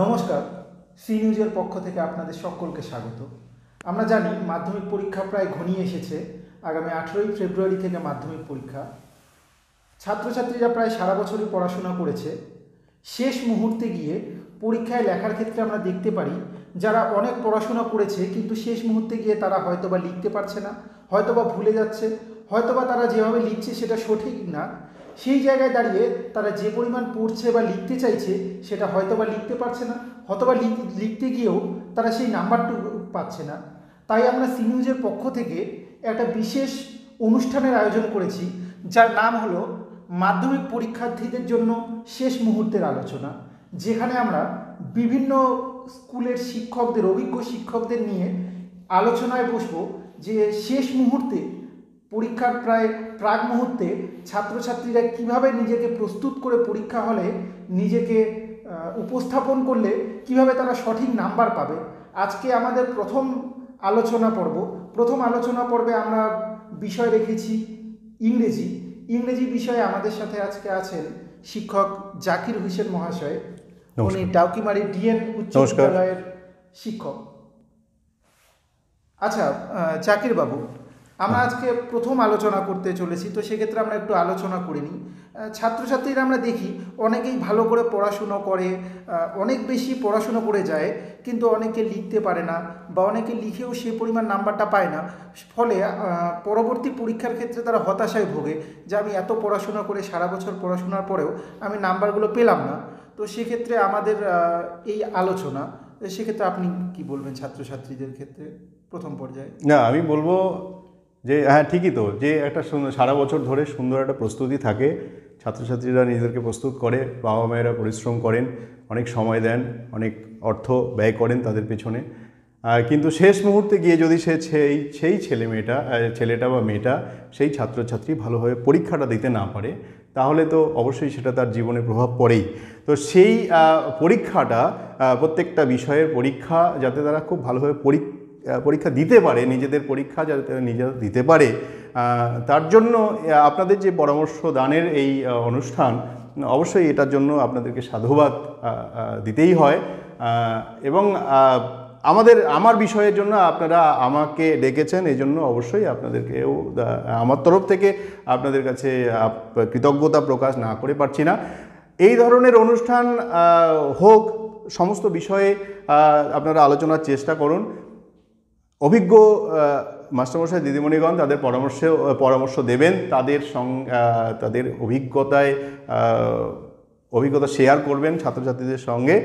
নমস্কার সি নিউজের পক্ষ থেকে আপনাদের সকলকে স্বাগত আমরা জানি মাধ্যমিক পরীক্ষা প্রায় ঘনিয়ে এসেছে আগামী আঠেরোই ফেব্রুয়ারি থেকে মাধ্যমিক পরীক্ষা ছাত্রছাত্রীরা প্রায় সারা বছরই পড়াশোনা করেছে শেষ মুহূর্তে গিয়ে পরীক্ষায় লেখার ক্ষেত্রে আমরা দেখতে পারি যারা অনেক পড়াশোনা করেছে কিন্তু শেষ মুহূর্তে গিয়ে তারা হয়তোবা লিখতে পারছে না হয়তোবা ভুলে যাচ্ছে হয়তোবা তারা যেভাবে লিখছে সেটা সঠিক না সেই জায়গায় দাঁড়িয়ে তারা যে পরিমাণ পড়ছে বা লিখতে চাইছে সেটা হয়তো বা লিখতে পারছে না হয়তো বা লিখতে গিয়েও তারা সেই নাম্বারটুকু পাচ্ছে না তাই আমরা সিনিউজের পক্ষ থেকে একটা বিশেষ অনুষ্ঠানের আয়োজন করেছি যার নাম হলো মাধ্যমিক পরীক্ষার্থীদের জন্য শেষ মুহূর্তের আলোচনা যেখানে আমরা বিভিন্ন স্কুলের শিক্ষকদের অভিজ্ঞ শিক্ষকদের নিয়ে আলোচনায় বসবো যে শেষ মুহূর্তে পরীক্ষার প্রায় প্রাক মুহূর্তে ছাত্রছাত্রীরা কিভাবে নিজেকে প্রস্তুত করে পরীক্ষা হলে নিজেকে উপস্থাপন করলে কিভাবে তারা সঠিক নাম্বার পাবে আজকে আমাদের প্রথম আলোচনা পর্ব প্রথম আলোচনা পর্বে আমরা বিষয় রেখেছি ইংরেজি ইংরেজি বিষয়ে আমাদের সাথে আজকে আছেন শিক্ষক জাকির হুসেন মহাশয় উনি ডাউকিমারি ডিএন উচ্চ বিদ্যালয়ের শিক্ষক আচ্ছা জাকির বাবু আমরা আজকে প্রথম আলোচনা করতে চলেছি তো সেক্ষেত্রে আমরা একটু আলোচনা করিনি ছাত্রছাত্রীরা আমরা দেখি অনেকেই ভালো করে পড়াশুনো করে অনেক বেশি পড়াশুনো করে যায় কিন্তু অনেকে লিখতে পারে না বা অনেকে লিখেও সে পরিমাণ নাম্বারটা পায় না ফলে পরবর্তী পরীক্ষার ক্ষেত্রে তারা হতাশায় ভোগে যে আমি এত পড়াশোনা করে সারা বছর পড়াশোনার পরেও আমি নাম্বারগুলো পেলাম না তো সেক্ষেত্রে আমাদের এই আলোচনা সেক্ষেত্রে আপনি কি বলবেন ছাত্রছাত্রীদের ক্ষেত্রে প্রথম পর্যায়ে না আমি বলবো যে হ্যাঁ ঠিকই তো যে একটা সারা বছর ধরে সুন্দর একটা প্রস্তুতি থাকে ছাত্রছাত্রীরা নিজেদেরকে প্রস্তুত করে বাবা মায়েরা পরিশ্রম করেন অনেক সময় দেন অনেক অর্থ ব্যয় করেন তাদের পেছনে কিন্তু শেষ মুহূর্তে গিয়ে যদি সে সেই সেই ছেলে মেয়েটা ছেলেটা বা মেয়েটা সেই ছাত্রছাত্রী ভালোভাবে পরীক্ষাটা দিতে না পারে তাহলে তো অবশ্যই সেটা তার জীবনে প্রভাব পড়েই তো সেই পরীক্ষাটা প্রত্যেকটা বিষয়ের পরীক্ষা যাতে তারা খুব ভালোভাবে পরীক্ষা পরীক্ষা দিতে পারে নিজেদের পরীক্ষা যাতে নিজেরা দিতে পারে তার জন্য আপনাদের যে পরামর্শ দানের এই অনুষ্ঠান অবশ্যই এটার জন্য আপনাদেরকে সাধুবাদ দিতেই হয় এবং আমাদের আমার বিষয়ের জন্য আপনারা আমাকে ডেকেছেন এই জন্য অবশ্যই আপনাদেরকেও আমার তরফ থেকে আপনাদের কাছে কৃতজ্ঞতা প্রকাশ না করে পারছি না এই ধরনের অনুষ্ঠান হোক সমস্ত বিষয়ে আপনারা আলোচনার চেষ্টা করুন অভিজ্ঞ মাস্টারমশাই দিদিমণিগণ তাদের পরামর্শ পরামর্শ দেবেন তাদের সং তাদের অভিজ্ঞতায় অভিজ্ঞতা শেয়ার করবেন ছাত্রছাত্রীদের সঙ্গে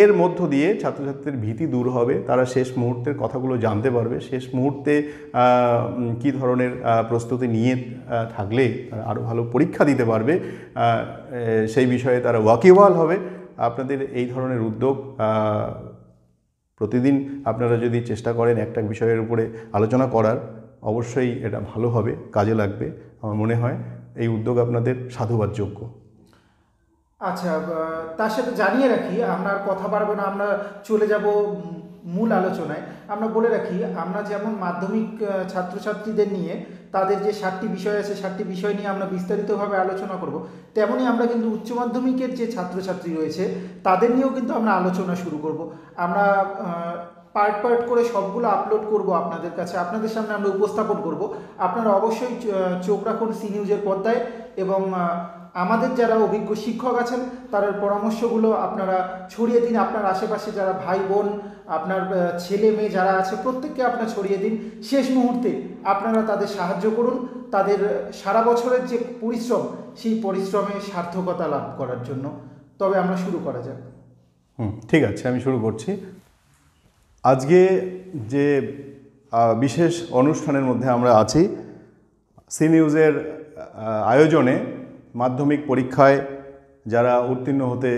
এর মধ্য দিয়ে ছাত্রছাত্রীদের ভীতি দূর হবে তারা শেষ মুহূর্তের কথাগুলো জানতে পারবে শেষ মুহূর্তে কি ধরনের প্রস্তুতি নিয়ে থাকলে তারা আরও ভালো পরীক্ষা দিতে পারবে সেই বিষয়ে তারা ওয়াকিওয়াল হবে আপনাদের এই ধরনের উদ্যোগ প্রতিদিন আপনারা যদি চেষ্টা করেন একটা বিষয়ের উপরে আলোচনা করার অবশ্যই এটা ভালো হবে কাজে লাগবে আমার মনে হয় এই উদ্যোগ আপনাদের সাধুবাদ যোগ্য আচ্ছা তার সাথে জানিয়ে রাখি আমরা কথা পারবো না আমরা চলে যাব মূল আলোচনায় আমরা বলে রাখি আমরা যেমন মাধ্যমিক ছাত্রছাত্রীদের নিয়ে তাদের যে সাতটি বিষয় আছে সাতটি বিষয় নিয়ে আমরা বিস্তারিতভাবে আলোচনা করব তেমনই আমরা কিন্তু উচ্চ মাধ্যমিকের যে ছাত্রছাত্রী রয়েছে তাদের নিয়েও কিন্তু আমরা আলোচনা শুরু করব আমরা পার্ট পার্ট করে সবগুলো আপলোড করব আপনাদের কাছে আপনাদের সামনে আমরা উপস্থাপন করব আপনারা অবশ্যই চোখ রাখুন সি নিউজের পর্দায় এবং আমাদের যারা অভিজ্ঞ শিক্ষক আছেন তার পরামর্শগুলো আপনারা ছড়িয়ে দিন আপনার আশেপাশে যারা ভাই বোন আপনার ছেলে মেয়ে যারা আছে প্রত্যেককে আপনার ছড়িয়ে দিন শেষ মুহূর্তে আপনারা তাদের সাহায্য করুন তাদের সারা বছরের যে পরিশ্রম সেই পরিশ্রমে সার্থকতা লাভ করার জন্য তবে আমরা শুরু করা যাক হুম ঠিক আছে আমি শুরু করছি আজকে যে বিশেষ অনুষ্ঠানের মধ্যে আমরা আছি সি নিউজের আয়োজনে মাধ্যমিক পরীক্ষায় যারা উত্তীর্ণ হতে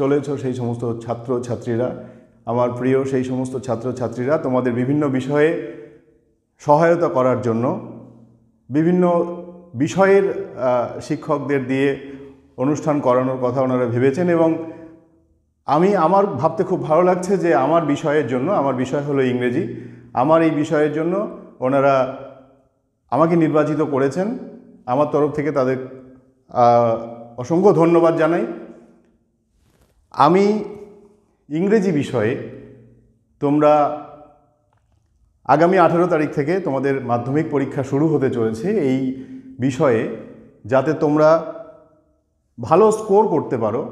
চলেছ সেই সমস্ত ছাত্র ছাত্রীরা আমার প্রিয় সেই সমস্ত ছাত্র ছাত্রীরা তোমাদের বিভিন্ন বিষয়ে সহায়তা করার জন্য বিভিন্ন বিষয়ের শিক্ষকদের দিয়ে অনুষ্ঠান করানোর কথা ওনারা ভেবেছেন এবং আমি আমার ভাবতে খুব ভালো লাগছে যে আমার বিষয়ের জন্য আমার বিষয় হলো ইংরেজি আমার এই বিষয়ের জন্য ওনারা আমাকে নির্বাচিত করেছেন আমার তরফ থেকে তাদের অসংখ্য ধন্যবাদ জানাই আমি ইংরেজি বিষয়ে তোমরা আগামী আঠেরো তারিখ থেকে তোমাদের মাধ্যমিক পরীক্ষা শুরু হতে চলেছে এই বিষয়ে যাতে তোমরা ভালো স্কোর করতে পারো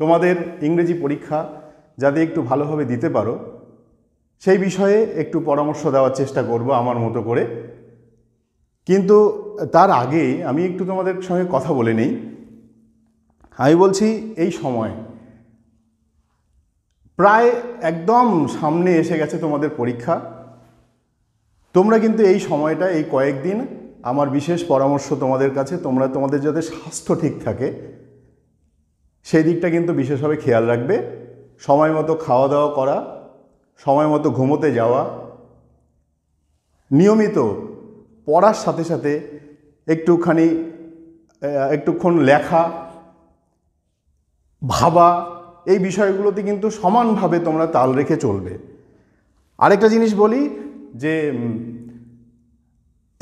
তোমাদের ইংরেজি পরীক্ষা যাতে একটু ভালোভাবে দিতে পারো সেই বিষয়ে একটু পরামর্শ দেওয়ার চেষ্টা করব আমার মতো করে কিন্তু তার আগে আমি একটু তোমাদের সঙ্গে কথা বলে নেই আমি বলছি এই সময় প্রায় একদম সামনে এসে গেছে তোমাদের পরীক্ষা তোমরা কিন্তু এই সময়টা এই কয়েকদিন আমার বিশেষ পরামর্শ তোমাদের কাছে তোমরা তোমাদের যাতে স্বাস্থ্য ঠিক থাকে সেই দিকটা কিন্তু বিশেষভাবে খেয়াল রাখবে সময় মতো খাওয়া দাওয়া করা সময় মতো ঘুমোতে যাওয়া নিয়মিত পড়ার সাথে সাথে একটুখানি একটুক্ষণ লেখা ভাবা এই বিষয়গুলোতে কিন্তু সমানভাবে তোমরা তাল রেখে চলবে আরেকটা জিনিস বলি যে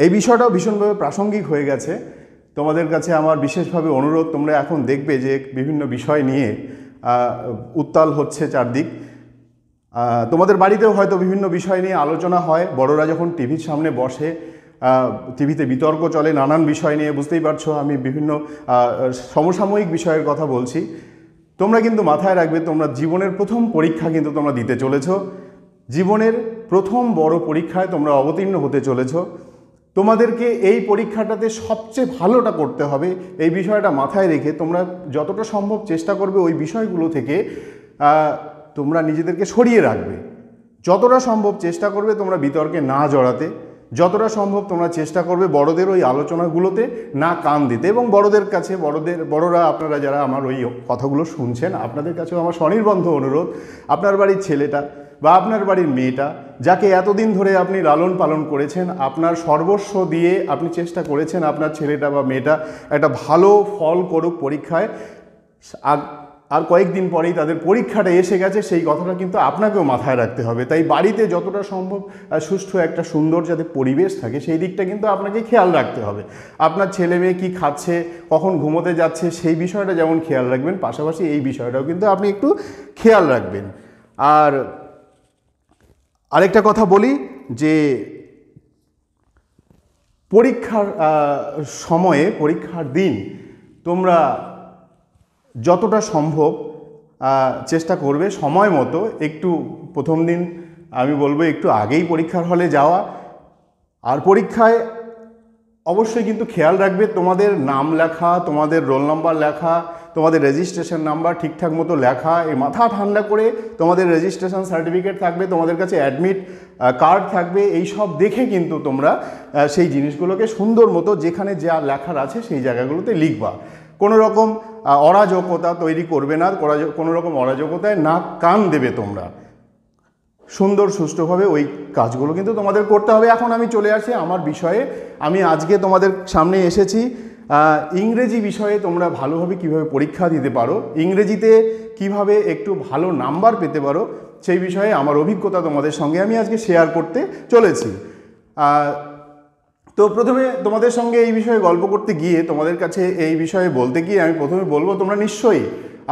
এই বিষয়টাও ভীষণভাবে প্রাসঙ্গিক হয়ে গেছে তোমাদের কাছে আমার বিশেষভাবে অনুরোধ তোমরা এখন দেখবে যে বিভিন্ন বিষয় নিয়ে উত্তাল হচ্ছে চারদিক তোমাদের বাড়িতেও হয়তো বিভিন্ন বিষয় নিয়ে আলোচনা হয় বড়রা যখন টিভির সামনে বসে টিভিতে বিতর্ক চলে নানান বিষয় নিয়ে বুঝতেই পারছো আমি বিভিন্ন সমসাময়িক বিষয়ের কথা বলছি তোমরা কিন্তু মাথায় রাখবে তোমরা জীবনের প্রথম পরীক্ষা কিন্তু তোমরা দিতে চলেছ জীবনের প্রথম বড় পরীক্ষায় তোমরা অবতীর্ণ হতে চলেছ তোমাদেরকে এই পরীক্ষাটাতে সবচেয়ে ভালোটা করতে হবে এই বিষয়টা মাথায় রেখে তোমরা যতটা সম্ভব চেষ্টা করবে ওই বিষয়গুলো থেকে তোমরা নিজেদেরকে সরিয়ে রাখবে যতটা সম্ভব চেষ্টা করবে তোমরা বিতর্কে না জড়াতে যতটা সম্ভব তোমরা চেষ্টা করবে বড়দের ওই আলোচনাগুলোতে না কান দিতে এবং বড়দের কাছে বড়দের বড়রা আপনারা যারা আমার ওই কথাগুলো শুনছেন আপনাদের কাছেও আমার স্বনির্বন্ধ অনুরোধ আপনার বাড়ির ছেলেটা বা আপনার বাড়ির মেয়েটা যাকে এতদিন ধরে আপনি লালন পালন করেছেন আপনার সর্বস্ব দিয়ে আপনি চেষ্টা করেছেন আপনার ছেলেটা বা মেয়েটা একটা ভালো ফল করুক পরীক্ষায় আর আর কয়েকদিন পরেই তাদের পরীক্ষাটা এসে গেছে সেই কথাটা কিন্তু আপনাকেও মাথায় রাখতে হবে তাই বাড়িতে যতটা সম্ভব সুষ্ঠু একটা সুন্দর যাতে পরিবেশ থাকে সেই দিকটা কিন্তু আপনাকে খেয়াল রাখতে হবে আপনার ছেলে মেয়ে কী খাচ্ছে কখন ঘুমোতে যাচ্ছে সেই বিষয়টা যেমন খেয়াল রাখবেন পাশাপাশি এই বিষয়টাও কিন্তু আপনি একটু খেয়াল রাখবেন আর আরেকটা কথা বলি যে পরীক্ষার সময়ে পরীক্ষার দিন তোমরা যতটা সম্ভব চেষ্টা করবে সময় মতো একটু প্রথম দিন আমি বলবো একটু আগেই পরীক্ষার হলে যাওয়া আর পরীক্ষায় অবশ্যই কিন্তু খেয়াল রাখবে তোমাদের নাম লেখা তোমাদের রোল নাম্বার লেখা তোমাদের রেজিস্ট্রেশন নাম্বার ঠিকঠাক মতো লেখা এই মাথা ঠান্ডা করে তোমাদের রেজিস্ট্রেশন সার্টিফিকেট থাকবে তোমাদের কাছে অ্যাডমিট কার্ড থাকবে এই সব দেখে কিন্তু তোমরা সেই জিনিসগুলোকে সুন্দর মতো যেখানে যা লেখার আছে সেই জায়গাগুলোতে লিখবা কোনো রকম অরাজকতা তৈরি করবে না কোনো রকম অরাজকতায় না কান দেবে তোমরা সুন্দর সুষ্ঠুভাবে ওই কাজগুলো কিন্তু তোমাদের করতে হবে এখন আমি চলে আসি আমার বিষয়ে আমি আজকে তোমাদের সামনে এসেছি ইংরেজি বিষয়ে তোমরা ভালোভাবে কিভাবে পরীক্ষা দিতে পারো ইংরেজিতে কিভাবে একটু ভালো নাম্বার পেতে পারো সেই বিষয়ে আমার অভিজ্ঞতা তোমাদের সঙ্গে আমি আজকে শেয়ার করতে চলেছি তো প্রথমে তোমাদের সঙ্গে এই বিষয়ে গল্প করতে গিয়ে তোমাদের কাছে এই বিষয়ে বলতে গিয়ে আমি প্রথমে বলবো তোমরা নিশ্চয়ই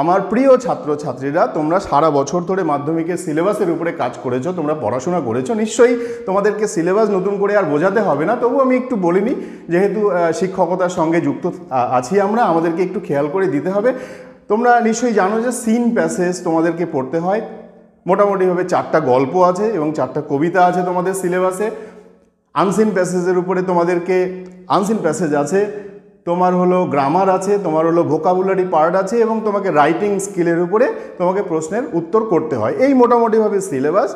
আমার প্রিয় ছাত্রছাত্রীরা তোমরা সারা বছর ধরে মাধ্যমিকের সিলেবাসের উপরে কাজ করেছো তোমরা পড়াশোনা করেছো নিশ্চয়ই তোমাদেরকে সিলেবাস নতুন করে আর বোঝাতে হবে না তবু আমি একটু বলিনি যেহেতু শিক্ষকতার সঙ্গে যুক্ত আছি আমরা আমাদেরকে একটু খেয়াল করে দিতে হবে তোমরা নিশ্চয়ই জানো যে সিন প্যাসেজ তোমাদেরকে পড়তে হয় মোটামুটিভাবে চারটা গল্প আছে এবং চারটা কবিতা আছে তোমাদের সিলেবাসে আনসিন প্যাসেজের উপরে তোমাদেরকে আনসিন প্যাসেজ আছে তোমার হলো গ্রামার আছে তোমার হলো ভোকাবুলারি পার্ট আছে এবং তোমাকে রাইটিং স্কিলের উপরে তোমাকে প্রশ্নের উত্তর করতে হয় এই মোটামুটিভাবে সিলেবাস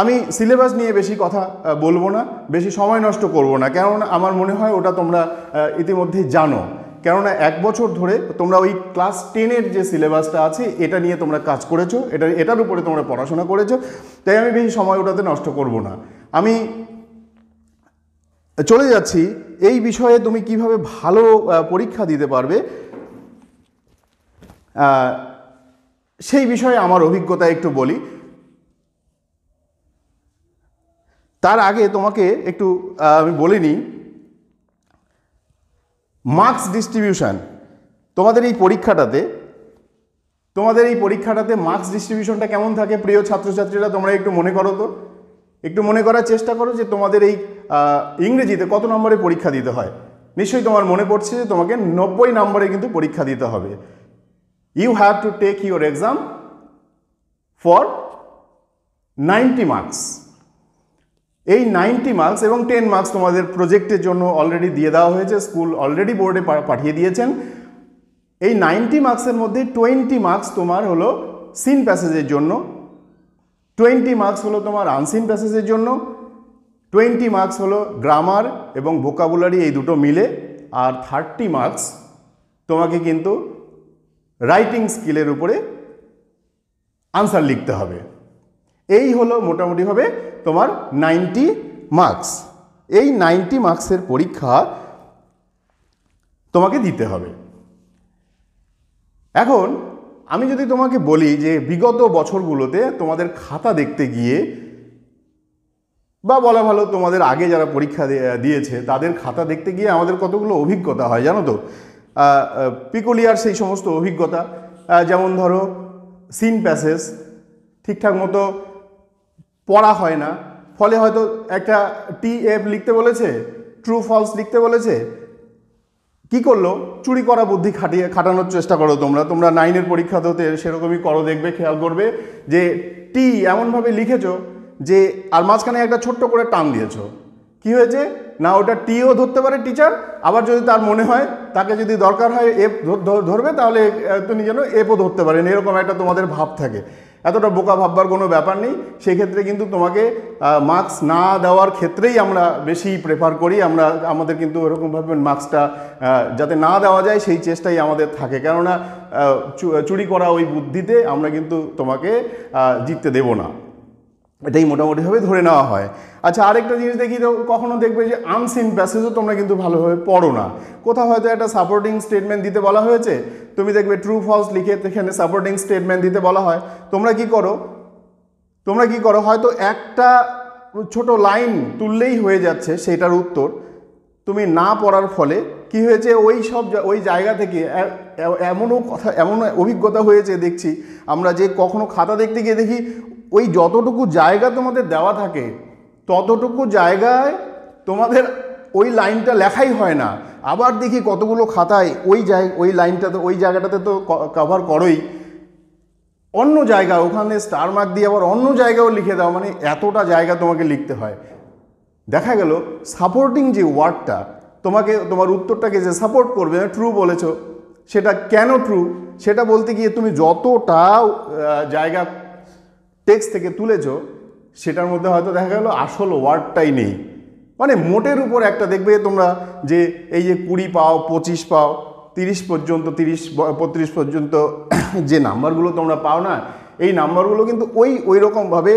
আমি সিলেবাস নিয়ে বেশি কথা বলবো না বেশি সময় নষ্ট করব না কেননা আমার মনে হয় ওটা তোমরা ইতিমধ্যেই জানো কেননা এক বছর ধরে তোমরা ওই ক্লাস টেনের যে সিলেবাসটা আছে এটা নিয়ে তোমরা কাজ করেছো এটা এটার উপরে তোমরা পড়াশোনা করেছো তাই আমি বেশি সময় ওটাতে নষ্ট করব না আমি চলে যাচ্ছি এই বিষয়ে তুমি কিভাবে ভালো পরীক্ষা দিতে পারবে সেই বিষয়ে আমার অভিজ্ঞতা একটু বলি তার আগে তোমাকে একটু আমি বলে নিই মার্কস ডিস্ট্রিবিউশন তোমাদের এই পরীক্ষাটাতে তোমাদের এই পরীক্ষাটাতে মার্কস ডিস্ট্রিবিউশনটা কেমন থাকে প্রিয় ছাত্রছাত্রীরা তোমরা একটু মনে করো তো একটু মনে করার চেষ্টা করো যে তোমাদের এই ইংরেজিতে কত নম্বরে পরীক্ষা দিতে হয় নিশ্চয়ই তোমার মনে পড়ছে যে তোমাকে নব্বই নম্বরে কিন্তু পরীক্ষা দিতে হবে you have to take your exam for ninety marks এই নাইনটি মার্কস এবং টেন মার্কস তোমাদের প্রজেক্টের জন্য অলরেডি দিয়ে দেওয়া হয়েছে স্কুল অলরেডি বোর্ডে পাঠিয়ে দিয়েছেন এই নাইনটি মার্কসের মধ্যে টোয়েন্টি মার্কস তোমার হলো সিন প্যাসেজের জন্য টোয়েন্টি মার্কস হলো তোমার আনসিন প্যাসেজের জন্য টোয়েন্টি মার্কস হলো গ্রামার এবং ভোকাবুলারি এই দুটো মিলে আর থার্টি মার্কস তোমাকে কিন্তু রাইটিং স্কিলের উপরে আনসার লিখতে হবে এই হলো মোটামুটিভাবে তোমার নাইনটি মার্কস এই নাইনটি মার্কসের পরীক্ষা তোমাকে দিতে হবে এখন আমি যদি তোমাকে বলি যে বিগত বছরগুলোতে তোমাদের খাতা দেখতে গিয়ে বা বলা ভালো তোমাদের আগে যারা পরীক্ষা দিয়েছে তাদের খাতা দেখতে গিয়ে আমাদের কতগুলো অভিজ্ঞতা হয় জানো তো পিকুলিয়ার সেই সমস্ত অভিজ্ঞতা যেমন ধরো সিন প্যাসেস ঠিকঠাক মতো পড়া হয় না ফলে হয়তো একটা টি এফ লিখতে বলেছে ট্রু ফলস লিখতে বলেছে কি করলো চুরি করা বুদ্ধি খাটিয়ে খাটানোর চেষ্টা করো তোমরা তোমরা নাইনের পরীক্ষাতে সেরকমই করো দেখবে খেয়াল করবে যে টি এমনভাবে লিখেছো যে আর মাঝখানে একটা ছোট্ট করে টান দিয়েছ কি হয়েছে না ওটা টিও ধরতে পারে টিচার আবার যদি তার মনে হয় তাকে যদি দরকার হয় এফ ধরবে তাহলে তুমি যেন এফও ধরতে পারেন এরকম একটা তোমাদের ভাব থাকে এতটা বোকা ভাববার কোনো ব্যাপার নেই সেক্ষেত্রে কিন্তু তোমাকে মাস্ক না দেওয়ার ক্ষেত্রেই আমরা বেশি প্রেফার করি আমরা আমাদের কিন্তু ওরকমভাবে মাস্কটা যাতে না দেওয়া যায় সেই চেষ্টাই আমাদের থাকে কেননা চুরি করা ওই বুদ্ধিতে আমরা কিন্তু তোমাকে জিততে দেব না এটাই মোটামুটিভাবে ধরে নেওয়া হয় আচ্ছা আরেকটা জিনিস দেখি তো কখনো দেখবে যে আনসিন প্যাসেজও তোমরা কিন্তু ভালোভাবে পড়ো না কোথাও হয়তো একটা সাপোর্টিং স্টেটমেন্ট দিতে বলা হয়েছে তুমি দেখবে ট্রু ফলস লিখে এখানে সাপোর্টিং স্টেটমেন্ট দিতে বলা হয় তোমরা কি করো তোমরা কি করো হয়তো একটা ছোট লাইন তুললেই হয়ে যাচ্ছে সেটার উত্তর তুমি না পড়ার ফলে কি হয়েছে ওই সব ওই জায়গা থেকে এমনও কথা এমন অভিজ্ঞতা হয়েছে দেখছি আমরা যে কখনো খাতা দেখতে গিয়ে দেখি ওই যতটুকু জায়গা তোমাদের দেওয়া থাকে ততটুকু জায়গায় তোমাদের ওই লাইনটা লেখাই হয় না আবার দেখি কতগুলো খাতায় ওই জায় ওই লাইনটাতে ওই জায়গাটাতে তো কভার করোই অন্য জায়গা ওখানে স্টার মার্ক দিয়ে আবার অন্য জায়গাও লিখে দাও মানে এতটা জায়গা তোমাকে লিখতে হয় দেখা গেল সাপোর্টিং যে ওয়ার্ডটা তোমাকে তোমার উত্তরটাকে যে সাপোর্ট করবে ট্রু মানে বলেছ সেটা কেন ট্রু সেটা বলতে গিয়ে তুমি যতটা জায়গা টেক্সট থেকে তুলেছ সেটার মধ্যে হয়তো দেখা গেলো আসল ওয়ার্ডটাই নেই মানে মোটের উপর একটা দেখবে তোমরা যে এই যে কুড়ি পাও পঁচিশ পাও তিরিশ পর্যন্ত তিরিশ পঁয়ত্রিশ পর্যন্ত যে নাম্বারগুলো তোমরা পাও না এই নাম্বারগুলো কিন্তু ওই ওই রকমভাবে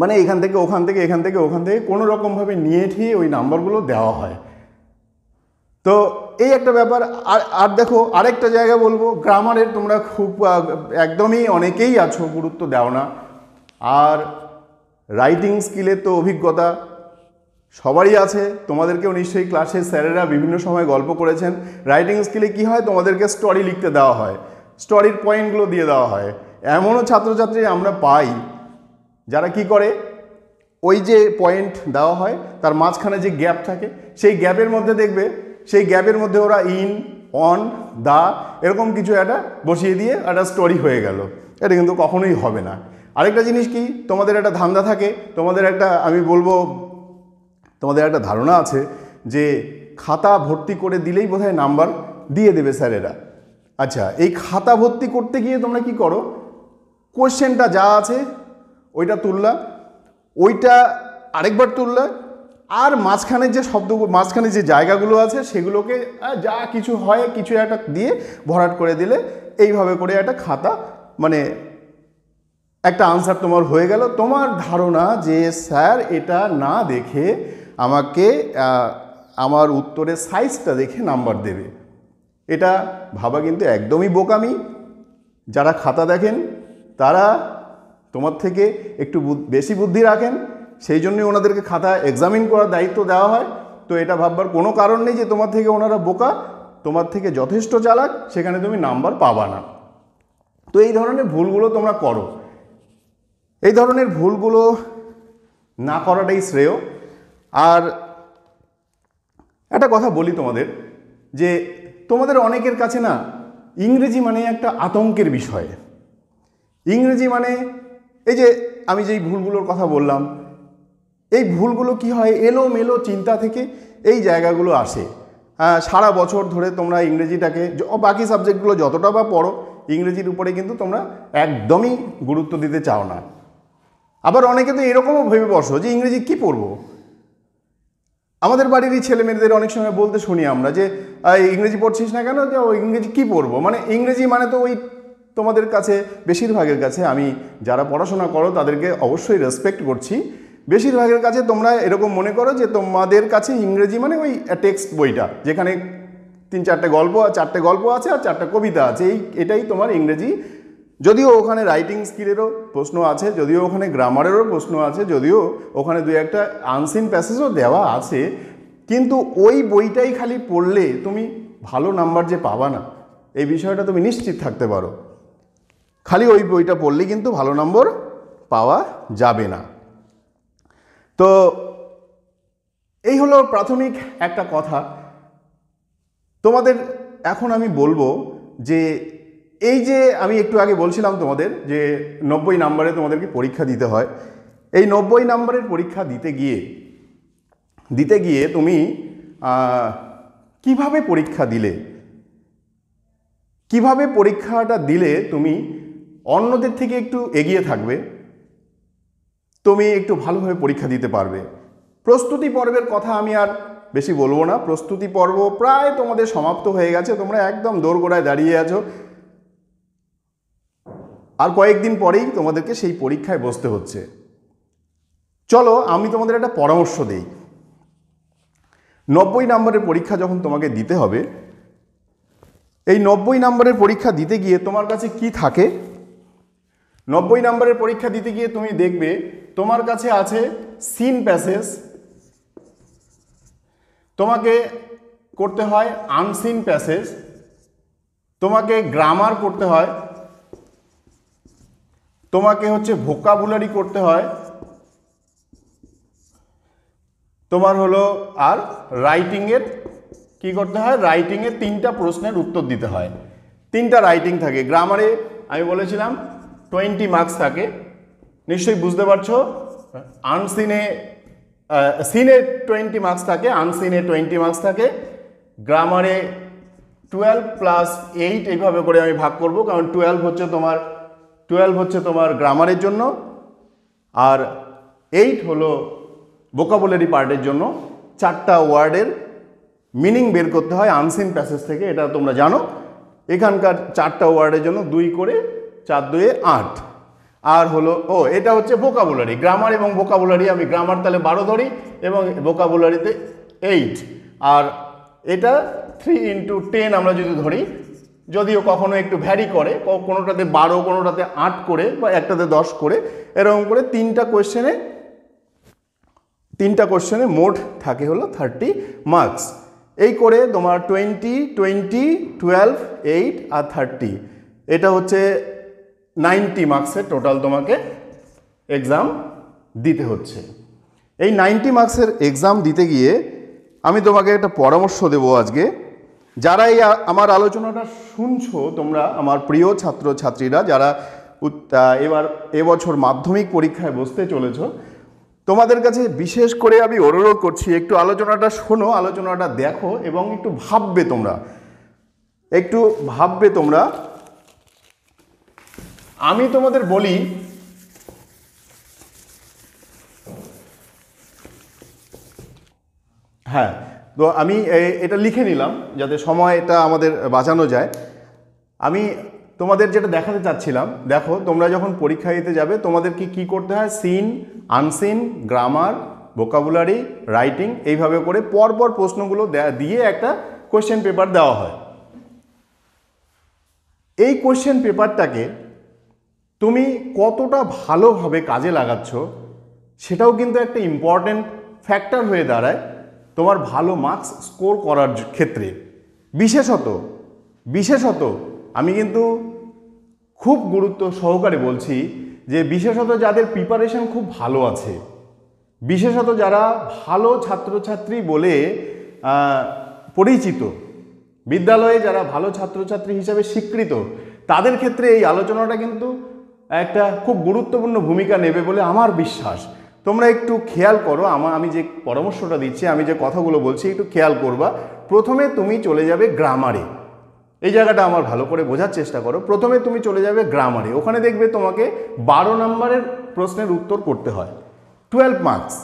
মানে এখান থেকে ওখান থেকে এখান থেকে ওখান থেকে কোনো রকমভাবে নিয়ে ঠিয়ে ওই নাম্বারগুলো দেওয়া হয় তো এই একটা ব্যাপার আর আর দেখো আরেকটা জায়গা বলবো গ্রামারের তোমরা খুব একদমই অনেকেই আছো গুরুত্ব দাও না আর রাইটিং স্কিলের তো অভিজ্ঞতা সবারই আছে তোমাদেরকেও নিশ্চয়ই ক্লাসে স্যারেরা বিভিন্ন সময় গল্প করেছেন রাইটিং স্কিলে কি হয় তোমাদেরকে স্টোরি লিখতে দেওয়া হয় স্টোরির পয়েন্টগুলো দিয়ে দেওয়া হয় এমনও ছাত্রছাত্রী আমরা পাই যারা কি করে ওই যে পয়েন্ট দেওয়া হয় তার মাঝখানে যে গ্যাপ থাকে সেই গ্যাপের মধ্যে দেখবে সেই গ্যাপের মধ্যে ওরা ইন অন দা এরকম কিছু একটা বসিয়ে দিয়ে একটা স্টোরি হয়ে গেল এটা কিন্তু কখনোই হবে না আরেকটা জিনিস কি তোমাদের একটা ধান্দা থাকে তোমাদের একটা আমি বলবো তোমাদের একটা ধারণা আছে যে খাতা ভর্তি করে দিলেই বোধহয় নাম্বার দিয়ে দেবে স্যারেরা আচ্ছা এই খাতা ভর্তি করতে গিয়ে তোমরা কি করো কোয়েশ্চেনটা যা আছে ওইটা তুললা ওইটা আরেকবার তুললা আর মাঝখানে যে শব্দ মাঝখানে যে জায়গাগুলো আছে সেগুলোকে যা কিছু হয় কিছু একটা দিয়ে ভরাট করে দিলে এইভাবে করে একটা খাতা মানে একটা আনসার তোমার হয়ে গেল তোমার ধারণা যে স্যার এটা না দেখে আমাকে আমার উত্তরের সাইজটা দেখে নাম্বার দেবে এটা ভাবা কিন্তু একদমই বোকামি যারা খাতা দেখেন তারা তোমার থেকে একটু বেশি বুদ্ধি রাখেন সেই জন্যই ওনাদেরকে খাতা এক্সামিন করার দায়িত্ব দেওয়া হয় তো এটা ভাববার কোনো কারণ নেই যে তোমার থেকে ওনারা বোকা তোমার থেকে যথেষ্ট চালাক সেখানে তুমি নাম্বার পাবা না তো এই ধরনের ভুলগুলো তোমরা করো এই ধরনের ভুলগুলো না করাটাই শ্রেয় আর একটা কথা বলি তোমাদের যে তোমাদের অনেকের কাছে না ইংরেজি মানে একটা আতঙ্কের বিষয় ইংরেজি মানে এই যে আমি যেই ভুলগুলোর কথা বললাম এই ভুলগুলো কি হয় এলো মেলো চিন্তা থেকে এই জায়গাগুলো আসে সারা বছর ধরে তোমরা ইংরেজিটাকে বাকি সাবজেক্টগুলো যতটা বা পড়ো ইংরেজির উপরে কিন্তু তোমরা একদমই গুরুত্ব দিতে চাও না আবার অনেকে তো এরকমও ভেবে বসো যে ইংরেজি কি পড়বো আমাদের বাড়িরই ছেলে মেয়েদের অনেক সময় বলতে শুনি আমরা যে ইংরেজি পড়ছিস না কেন যে ওই ইংরেজি কী পড়বো মানে ইংরেজি মানে তো ওই তোমাদের কাছে বেশিরভাগের কাছে আমি যারা পড়াশোনা করো তাদেরকে অবশ্যই রেসপেক্ট করছি বেশিরভাগের কাছে তোমরা এরকম মনে করো যে তোমাদের কাছে ইংরেজি মানে ওই টেক্সট বইটা যেখানে তিন চারটে গল্প আর চারটে গল্প আছে আর চারটে কবিতা আছে এই এটাই তোমার ইংরেজি যদিও ওখানে রাইটিং স্কিলেরও প্রশ্ন আছে যদিও ওখানে গ্রামারেরও প্রশ্ন আছে যদিও ওখানে দু একটা আনসিন প্যাসেজও দেওয়া আছে কিন্তু ওই বইটাই খালি পড়লে তুমি ভালো নাম্বার যে পাবা না এই বিষয়টা তুমি নিশ্চিত থাকতে পারো খালি ওই বইটা পড়লে কিন্তু ভালো নম্বর পাওয়া যাবে না তো এই হলো প্রাথমিক একটা কথা তোমাদের এখন আমি বলবো যে এই যে আমি একটু আগে বলছিলাম তোমাদের যে নব্বই নাম্বারে তোমাদেরকে পরীক্ষা দিতে হয় এই নব্বই নাম্বারের পরীক্ষা দিতে গিয়ে দিতে গিয়ে তুমি কিভাবে পরীক্ষা দিলে কিভাবে পরীক্ষাটা দিলে তুমি অন্যদের থেকে একটু এগিয়ে থাকবে তুমি একটু ভালোভাবে পরীক্ষা দিতে পারবে প্রস্তুতি পর্বের কথা আমি আর বেশি বলবো না প্রস্তুতি পর্ব প্রায় তোমাদের সমাপ্ত হয়ে গেছে তোমরা একদম দোরগোড়ায় দাঁড়িয়ে আছো আর কয়েকদিন পরেই তোমাদেরকে সেই পরীক্ষায় বসতে হচ্ছে চলো আমি তোমাদের একটা পরামর্শ দেই নব্বই নম্বরের পরীক্ষা যখন তোমাকে দিতে হবে এই নব্বই নম্বরের পরীক্ষা দিতে গিয়ে তোমার কাছে কি থাকে নব্বই নম্বরের পরীক্ষা দিতে গিয়ে তুমি দেখবে তোমার কাছে আছে সিন প্যাসেজ তোমাকে করতে হয় আনসিন প্যাসেজ তোমাকে গ্রামার করতে হয় তোমাকে হচ্ছে ভোকাবুলারি করতে হয় তোমার হলো আর রাইটিংয়ের কি করতে হয় রাইটিংয়ে তিনটা প্রশ্নের উত্তর দিতে হয় তিনটা রাইটিং থাকে গ্রামারে আমি বলেছিলাম টোয়েন্টি মার্কস থাকে নিশ্চয়ই বুঝতে পারছো আনসিনে সিনে টোয়েন্টি মার্কস থাকে আনসিনে টোয়েন্টি মার্কস থাকে গ্রামারে টুয়েলভ প্লাস এইট এইভাবে করে আমি ভাগ করব কারণ টুয়েলভ হচ্ছে তোমার টুয়েলভ হচ্ছে তোমার গ্রামারের জন্য আর এইট হলো বোকাবুলারি পার্টের জন্য চারটা ওয়ার্ডের মিনিং বের করতে হয় আনসিন প্যাসেজ থেকে এটা তোমরা জানো এখানকার চারটা ওয়ার্ডের জন্য দুই করে চার দুয়ে আট আর হলো ও এটা হচ্ছে ভোকাবুলারি গ্রামার এবং ভোকাবুলারি আমি গ্রামার তাহলে বারো ধরি এবং ভোকাবুলারিতে এইট আর এটা থ্রি ইন্টু টেন আমরা যদি ধরি যদিও কখনো একটু ভ্যারি করে কোনোটাতে বারো কোনোটাতে আট করে বা একটাতে দশ করে এরকম করে তিনটা কোয়েশ্চেনে তিনটা কোয়েশ্চেনে মোট থাকে হলো থার্টি মার্কস এই করে তোমার টোয়েন্টি টোয়েন্টি টুয়েলভ এইট আর থার্টি এটা হচ্ছে নাইনটি মার্কসের টোটাল তোমাকে এক্সাম দিতে হচ্ছে এই নাইনটি মার্কসের এক্সাম দিতে গিয়ে আমি তোমাকে একটা পরামর্শ দেবো আজকে যারা এই আমার আলোচনাটা শুনছো তোমরা আমার প্রিয় ছাত্র ছাত্রীরা যারা এবার এবছর মাধ্যমিক পরীক্ষায় বসতে চলেছ তোমাদের কাছে বিশেষ করে আমি অনুরোধ করছি একটু আলোচনাটা শোনো আলোচনাটা দেখো এবং একটু ভাববে তোমরা একটু ভাববে তোমরা আমি তোমাদের বলি হ্যাঁ তো আমি এটা লিখে নিলাম যাতে সময়টা আমাদের বাঁচানো যায় আমি তোমাদের যেটা দেখাতে চাচ্ছিলাম দেখো তোমরা যখন পরীক্ষা দিতে যাবে তোমাদের কি কী করতে হয় seen unseen grammar vocabulary writing এইভাবে করে পরপর প্রশ্নগুলো দিয়ে একটা কোয়েশ্চেন পেপার দেওয়া হয় এই কোয়েশ্চেন পেপারটাকে তুমি কতটা ভালোভাবে কাজে লাগাচ্ছ সেটাও কিন্তু একটা ইম্পর্ট্যান্ট ফ্যাক্টর হয়ে দাঁড়ায় তোমার ভালো মার্কস স্কোর করার ক্ষেত্রে বিশেষত বিশেষত আমি কিন্তু খুব গুরুত্ব সহকারে বলছি যে বিশেষত যাদের প্রিপারেশন খুব ভালো আছে বিশেষত যারা ভালো ছাত্রছাত্রী বলে পরিচিত বিদ্যালয়ে যারা ভালো ছাত্রছাত্রী হিসাবে স্বীকৃত তাদের ক্ষেত্রে এই আলোচনাটা কিন্তু একটা খুব গুরুত্বপূর্ণ ভূমিকা নেবে বলে আমার বিশ্বাস তোমরা একটু খেয়াল করো আমার আমি যে পরামর্শটা দিচ্ছি আমি যে কথাগুলো বলছি একটু খেয়াল করবা প্রথমে তুমি চলে যাবে গ্রামারে এই জায়গাটা আমার ভালো করে বোঝার চেষ্টা করো প্রথমে তুমি চলে যাবে গ্রামারে ওখানে দেখবে তোমাকে বারো নম্বরের প্রশ্নের উত্তর করতে হয় টুয়েলভ মার্কস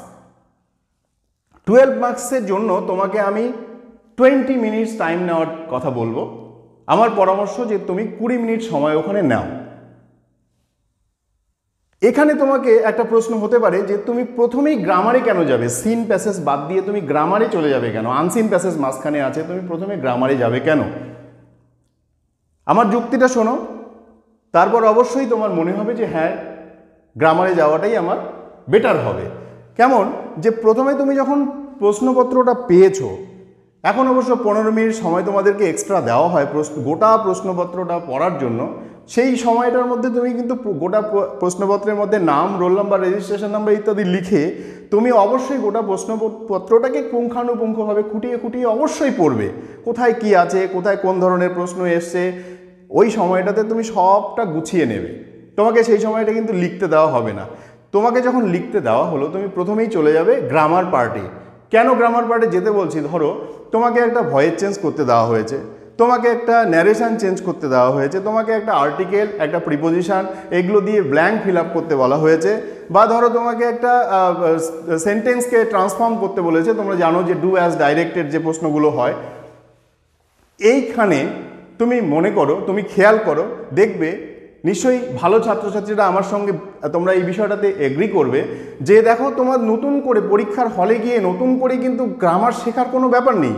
টুয়েলভ মার্কসের জন্য তোমাকে আমি টোয়েন্টি মিনিটস টাইম নেওয়ার কথা বলবো আমার পরামর্শ যে তুমি কুড়ি মিনিট সময় ওখানে নাও এখানে তোমাকে একটা প্রশ্ন হতে পারে যে তুমি প্রথমেই গ্রামারে কেন যাবে সিন প্যাসেজ বাদ দিয়ে তুমি গ্রামারে চলে যাবে কেন আনসিন প্যাসেজ মাঝখানে আছে তুমি প্রথমে গ্রামারে যাবে কেন আমার যুক্তিটা শোনো তারপর অবশ্যই তোমার মনে হবে যে হ্যাঁ গ্রামারে যাওয়াটাই আমার বেটার হবে কেমন যে প্রথমে তুমি যখন প্রশ্নপত্রটা পেয়েছো এখন অবশ্য পনেরো মিনিট সময় তোমাদেরকে এক্সট্রা দেওয়া হয় প্রশ্ন গোটা প্রশ্নপত্রটা পড়ার জন্য সেই সময়টার মধ্যে তুমি কিন্তু গোটা প্রশ্নপত্রের মধ্যে নাম রোল নাম্বার রেজিস্ট্রেশন নাম্বার ইত্যাদি লিখে তুমি অবশ্যই গোটা প্রশ্নপত্রটাকে পুঙ্খানুপুঙ্খভাবে খুঁটিয়ে খুঁটিয়ে অবশ্যই পড়বে কোথায় কি আছে কোথায় কোন ধরনের প্রশ্ন এসছে ওই সময়টাতে তুমি সবটা গুছিয়ে নেবে তোমাকে সেই সময়টা কিন্তু লিখতে দেওয়া হবে না তোমাকে যখন লিখতে দেওয়া হলো তুমি প্রথমেই চলে যাবে গ্রামার পার্টি কেন গ্রামার পার্টে যেতে বলছি ধরো তোমাকে একটা ভয়েস চেঞ্জ করতে দেওয়া হয়েছে তোমাকে একটা ন্যারেশান চেঞ্জ করতে দেওয়া হয়েছে তোমাকে একটা আর্টিকেল একটা প্রিপোজিশান এগুলো দিয়ে ব্ল্যাঙ্ক ফিল করতে বলা হয়েছে বা ধরো তোমাকে একটা সেন্টেন্সকে ট্রান্সফর্ম করতে বলেছে তোমরা জানো যে ডু অ্যাজ ডাইরেক্টেড যে প্রশ্নগুলো হয় এইখানে তুমি মনে করো তুমি খেয়াল করো দেখবে নিশ্চয়ই ভালো ছাত্রছাত্রীরা আমার সঙ্গে তোমরা এই বিষয়টাতে এগ্রি করবে যে দেখো তোমার নতুন করে পরীক্ষার হলে গিয়ে নতুন করে কিন্তু গ্রামার শেখার কোনো ব্যাপার নেই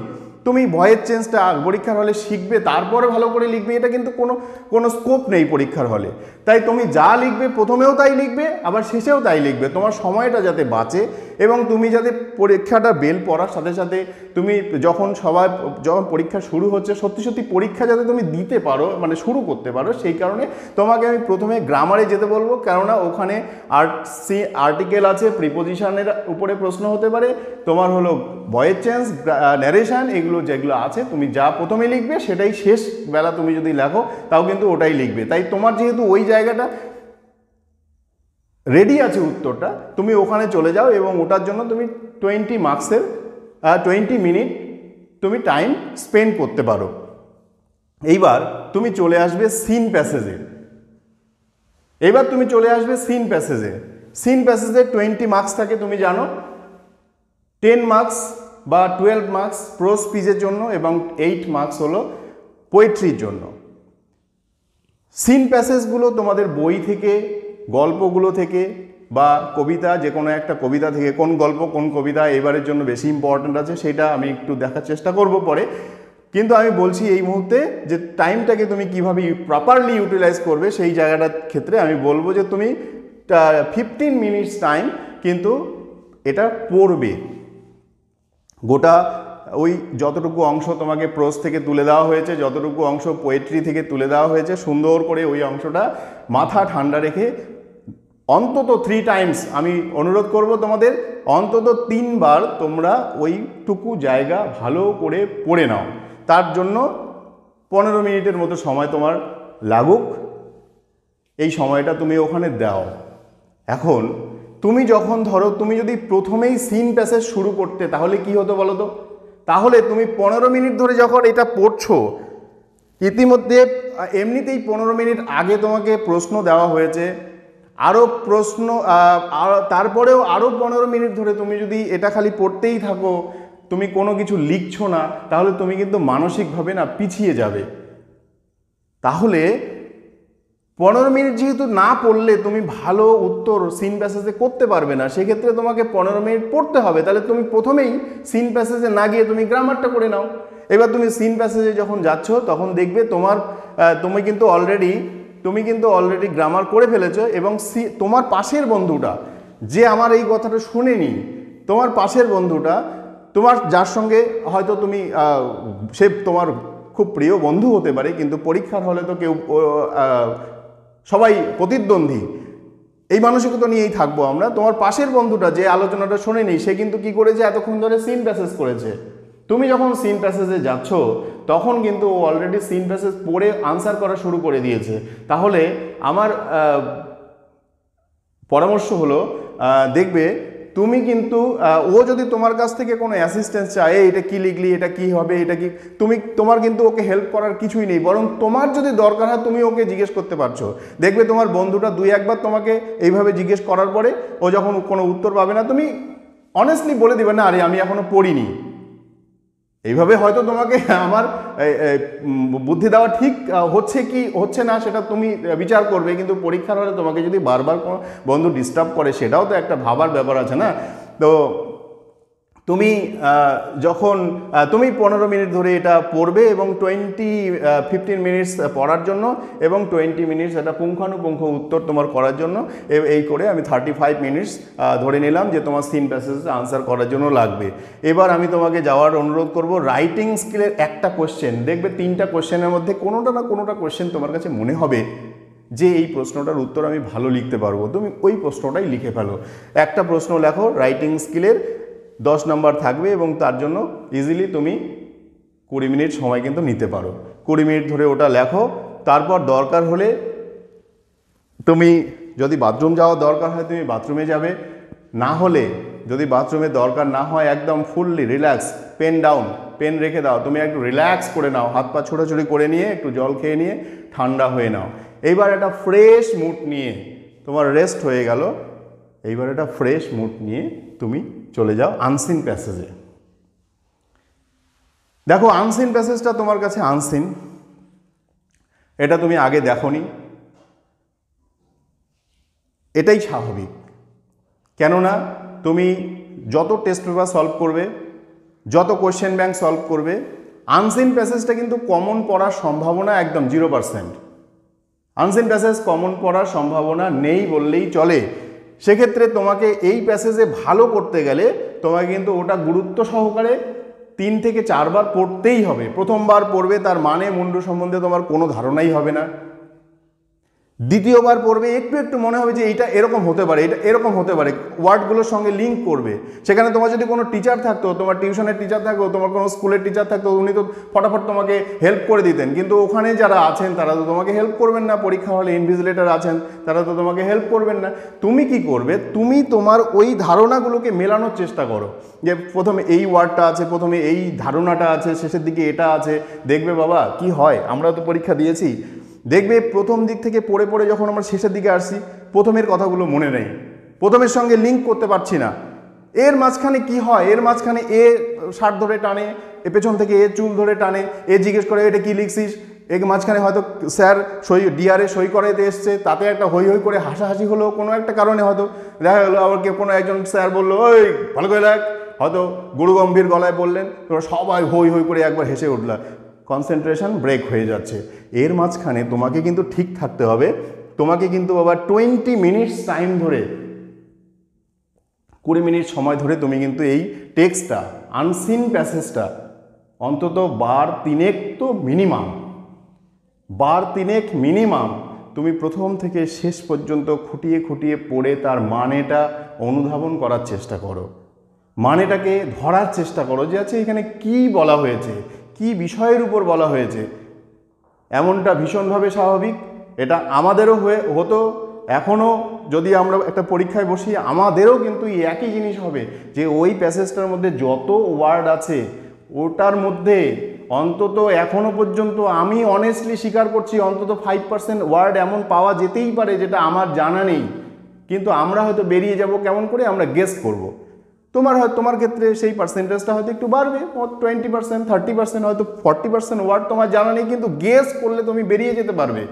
তুমি ভয়ের চেঞ্জটা পরীক্ষার হলে শিখবে তারপরে ভালো করে লিখবে এটা কিন্তু কোনো কোনো স্কোপ নেই পরীক্ষার হলে তাই তুমি যা লিখবে প্রথমেও তাই লিখবে আবার শেষেও তাই লিখবে তোমার সময়টা যাতে বাঁচে এবং তুমি যাতে পরীক্ষাটা বেল পড়ার সাথে সাথে তুমি যখন সবাই যখন পরীক্ষা শুরু হচ্ছে সত্যি সত্যি পরীক্ষা যাতে তুমি দিতে পারো মানে শুরু করতে পারো সেই কারণে তোমাকে আমি প্রথমে গ্রামারে যেতে বলবো কেননা ওখানে আর্টসি আর্টিকেল আছে প্রিপোজিশনের উপরে প্রশ্ন হতে পারে তোমার হলো ভয়েস চেঞ্জ ন্যারেশান এগুলো যেগুলো আছে তুমি যা প্রথমে লিখবে সেটাই শেষ বেলা তুমি যদি লেখো তাও কিন্তু ওটাই লিখবে তাই তোমার যেহেতু ওই জায়গাটা রেডি আছে উত্তরটা তুমি ওখানে চলে যাও এবং ওটার জন্য তুমি টোয়েন্টি মার্কসের টোয়েন্টি মিনিট তুমি টাইম স্পেন্ড করতে পারো এইবার তুমি চলে আসবে সিন প্যাসেজে এইবার তুমি চলে আসবে সিন প্যাসেজে সিন প্যাসেজে টোয়েন্টি মার্কস থাকে তুমি জানো টেন মার্কস বা টুয়েলভ মার্কস প্রোস পিজের জন্য এবং এইট মার্কস হলো পোয়েট্রির জন্য সিন প্যাসেজগুলো তোমাদের বই থেকে গল্পগুলো থেকে বা কবিতা যে কোনো একটা কবিতা থেকে কোন গল্প কোন কবিতা এবারের জন্য বেশি ইম্পর্ট্যান্ট আছে সেটা আমি একটু দেখার চেষ্টা করব পরে কিন্তু আমি বলছি এই মুহূর্তে যে টাইমটাকে তুমি কিভাবে প্রপারলি ইউটিলাইজ করবে সেই জায়গাটার ক্ষেত্রে আমি বলবো যে তুমি ফিফটিন মিনিটস টাইম কিন্তু এটা পড়বে গোটা ওই যতটুকু অংশ তোমাকে প্রোজ থেকে তুলে দেওয়া হয়েছে যতটুকু অংশ পোয়েট্রি থেকে তুলে দেওয়া হয়েছে সুন্দর করে ওই অংশটা মাথা ঠান্ডা রেখে অন্তত থ্রি টাইমস আমি অনুরোধ করব তোমাদের অন্তত তিনবার তোমরা ওইটুকু জায়গা ভালো করে পড়ে নাও তার জন্য পনেরো মিনিটের মতো সময় তোমার লাগুক এই সময়টা তুমি ওখানে দাও এখন তুমি যখন ধরো তুমি যদি প্রথমেই সিন প্যাসেজ শুরু করতে তাহলে কি হতো বলো তো তাহলে তুমি পনেরো মিনিট ধরে যখন এটা পড়ছো ইতিমধ্যে এমনিতেই পনেরো মিনিট আগে তোমাকে প্রশ্ন দেওয়া হয়েছে আরও প্রশ্ন তারপরেও আরও পনেরো মিনিট ধরে তুমি যদি এটা খালি পড়তেই থাকো তুমি কোনো কিছু লিখছো না তাহলে তুমি কিন্তু মানসিকভাবে না পিছিয়ে যাবে তাহলে পনেরো মিনিট যেহেতু না পড়লে তুমি ভালো উত্তর সিন প্যাসেজে করতে পারবে না সেক্ষেত্রে তোমাকে পনেরো মিনিট পড়তে হবে তাহলে তুমি প্রথমেই সিন প্যাসেজে না গিয়ে তুমি গ্রামারটা করে নাও এবার তুমি সিন প্যাসেজে যখন যাচ্ছ তখন দেখবে তোমার তুমি কিন্তু অলরেডি তুমি কিন্তু অলরেডি গ্রামার করে ফেলেছো এবং সি তোমার পাশের বন্ধুটা যে আমার এই কথাটা শুনেনি তোমার পাশের বন্ধুটা তোমার যার সঙ্গে হয়তো তুমি সে তোমার খুব প্রিয় বন্ধু হতে পারে কিন্তু পরীক্ষার হলে তো কেউ সবাই প্রতিদ্বন্দ্বী এই মানসিকতা নিয়েই থাকবো আমরা তোমার পাশের বন্ধুটা যে আলোচনাটা শোনেনি সে কিন্তু কি করেছে এতক্ষণ ধরে সিন প্যাসেজ করেছে তুমি যখন সিন প্যাসেজে যাচ্ছ তখন কিন্তু ও অলরেডি সিন প্যাসেজ পড়ে আনসার করা শুরু করে দিয়েছে তাহলে আমার পরামর্শ হলো দেখবে তুমি কিন্তু ও যদি তোমার কাছ থেকে কোনো অ্যাসিস্ট্যান্স চায় এটা কি লিখলি এটা কি হবে এটা কি তুমি তোমার কিন্তু ওকে হেল্প করার কিছুই নেই বরং তোমার যদি দরকার হয় তুমি ওকে জিজ্ঞেস করতে পারছো দেখবে তোমার বন্ধুটা দুই একবার তোমাকে এইভাবে জিজ্ঞেস করার পরে ও যখন কোনো উত্তর পাবে না তুমি অনেস্টলি বলে দেবে না আরে আমি এখনও পড়িনি এইভাবে হয়তো তোমাকে আমার বুদ্ধি দেওয়া ঠিক হচ্ছে কি হচ্ছে না সেটা তুমি বিচার করবে কিন্তু পরীক্ষার হলে তোমাকে যদি বারবার কোনো বন্ধু ডিস্টার্ব করে সেটাও তো একটা ভাবার ব্যাপার আছে না তো তুমি যখন তুমি পনেরো মিনিট ধরে এটা পড়বে এবং টোয়েন্টি ফিফটিন মিনিটস পড়ার জন্য এবং টোয়েন্টি মিনিটস একটা পুঙ্খানুপুঙ্খ উত্তর তোমার করার জন্য এই করে আমি থার্টি ফাইভ মিনিটস ধরে নিলাম যে তোমার সিন প্যাসেজ আনসার করার জন্য লাগবে এবার আমি তোমাকে যাওয়ার অনুরোধ করব রাইটিং স্কিলের একটা কোশ্চেন দেখবে তিনটা কোশ্চেনের মধ্যে কোনোটা না কোনোটা কোশ্চেন তোমার কাছে মনে হবে যে এই প্রশ্নটার উত্তর আমি ভালো লিখতে পারবো তুমি ওই প্রশ্নটাই লিখে ফেলো একটা প্রশ্ন লেখো রাইটিং স্কিলের দশ নম্বর থাকবে এবং তার জন্য ইজিলি তুমি কুড়ি মিনিট সময় কিন্তু নিতে পারো কুড়ি মিনিট ধরে ওটা লেখো তারপর দরকার হলে তুমি যদি বাথরুম যাওয়া দরকার হয় তুমি বাথরুমে যাবে না হলে যদি বাথরুমে দরকার না হয় একদম fully relax pen down pen রেখে দাও তুমি একটু রিল্যাক্স করে নাও হাত পা ছোটাছুটি করে নিয়ে একটু জল খেয়ে নিয়ে ঠান্ডা হয়ে নাও এইবার একটা ফ্রেশ মুড নিয়ে তোমার রেস্ট হয়ে গেল এইবার একটা ফ্রেশ মুড নিয়ে তুমি চলে যাও আনসিন প্যাসেজে দেখো আনসিন প্যাসেজটা তোমার কাছে আনসিন এটা তুমি আগে দেখো এটাই স্বাভাবিক কেননা তুমি যত টেস্ট পেপার সলভ করবে যত কোয়েশ্চেন ব্যাংক সলভ করবে আনসিন প্যাসেজটা কিন্তু কমন পড়ার সম্ভাবনা একদম zero percent unseen passage common পড়ার সম্ভাবনা নেই বললেই চলে সেক্ষেত্রে তোমাকে এই প্যাসেজে ভালো করতে গেলে তোমাকে কিন্তু ওটা গুরুত্ব সহকারে তিন থেকে চারবার পড়তেই হবে প্রথমবার পড়বে তার মানে মুন্ডু সম্বন্ধে তোমার কোনো ধারণাই হবে না দ্বিতীয়বার পড়বে একটু একটু মনে হবে যে এইটা এরকম হতে পারে এটা এরকম হতে পারে ওয়ার্ডগুলোর সঙ্গে লিঙ্ক করবে সেখানে তোমার যদি কোনো টিচার থাকতো তোমার টিউশনের টিচার থাকতো তোমার কোনো স্কুলের টিচার থাকতো উনি তো ফটাফট তোমাকে হেল্প করে দিতেন কিন্তু ওখানে যারা আছেন তারা তো তোমাকে হেল্প করবেন না পরীক্ষা হলে ইনভিজিলেটার আছেন তারা তো তোমাকে হেল্প করবেন না তুমি কি করবে তুমি তোমার ওই ধারণাগুলোকে মেলানোর চেষ্টা করো যে প্রথমে এই ওয়ার্ডটা আছে প্রথমে এই ধারণাটা আছে শেষের দিকে এটা আছে দেখবে বাবা কি হয় আমরা তো পরীক্ষা দিয়েছি দেখবে প্রথম দিক থেকে পড়ে পড়ে যখন আমরা শেষের দিকে আসছি প্রথমের কথাগুলো মনে নেই প্রথমের সঙ্গে লিঙ্ক করতে পারছি না এর মাঝখানে কি হয় এর মাঝখানে এ শার্ট ধরে টানে এ পেছন থেকে এ চুল ধরে টানে এ জিজ্ঞেস করে এটা কি লিখছিস এর মাঝখানে হয়তো স্যার সই ডিআরএ সই করাতে এসছে তাতে একটা হই হই করে হাসাহাসি হলো কোনো একটা কারণে হয়তো দেখা গেলো আবার কেউ কোনো একজন স্যার বললো ওই ভালো করে রাখ হয়তো গুরুগম্ভীর গলায় বললেন তোমরা সবাই হই হই করে একবার হেসে উঠলা কনসেন্ট্রেশন ব্রেক হয়ে যাচ্ছে এর মাঝখানে তোমাকে কিন্তু ঠিক থাকতে হবে তোমাকে কিন্তু বাবা টোয়েন্টি মিনিটস টাইম ধরে কুড়ি মিনিট সময় ধরে তুমি কিন্তু এই টেক্সটটা আনসিন প্যাসেজটা অন্তত বার তিনেক তো মিনিমাম বার তিনেক মিনিমাম তুমি প্রথম থেকে শেষ পর্যন্ত খুঁটিয়ে খুঁটিয়ে পড়ে তার মানেটা অনুধাবন করার চেষ্টা করো মানেটাকে ধরার চেষ্টা করো যে আচ্ছা এখানে কি বলা হয়েছে কি বিষয়ের উপর বলা হয়েছে এমনটা ভীষণভাবে স্বাভাবিক এটা আমাদেরও হয়ে হতো এখনও যদি আমরা একটা পরীক্ষায় বসি আমাদেরও কিন্তু একই জিনিস হবে যে ওই প্যাসেজটার মধ্যে যত ওয়ার্ড আছে ওটার মধ্যে অন্তত এখনও পর্যন্ত আমি অনেস্টলি স্বীকার করছি অন্তত ফাইভ পার্সেন্ট ওয়ার্ড এমন পাওয়া যেতেই পারে যেটা আমার জানা নেই কিন্তু আমরা হয়তো বেরিয়ে যাব কেমন করে আমরা গেস্ট করবো তোমার হয় তোমার ক্ষেত্রে সেই পার্সেন্টেজটা হয়তো একটু বাড়বে টোয়েন্টি পার্সেন্ট থার্টি পার্সেন্ট হয়তো ফর্টি পার্সেন্ট ওয়ার্ড তোমার জানা নেই কিন্তু গেস করলে তুমি বেরিয়ে যেতে পারবে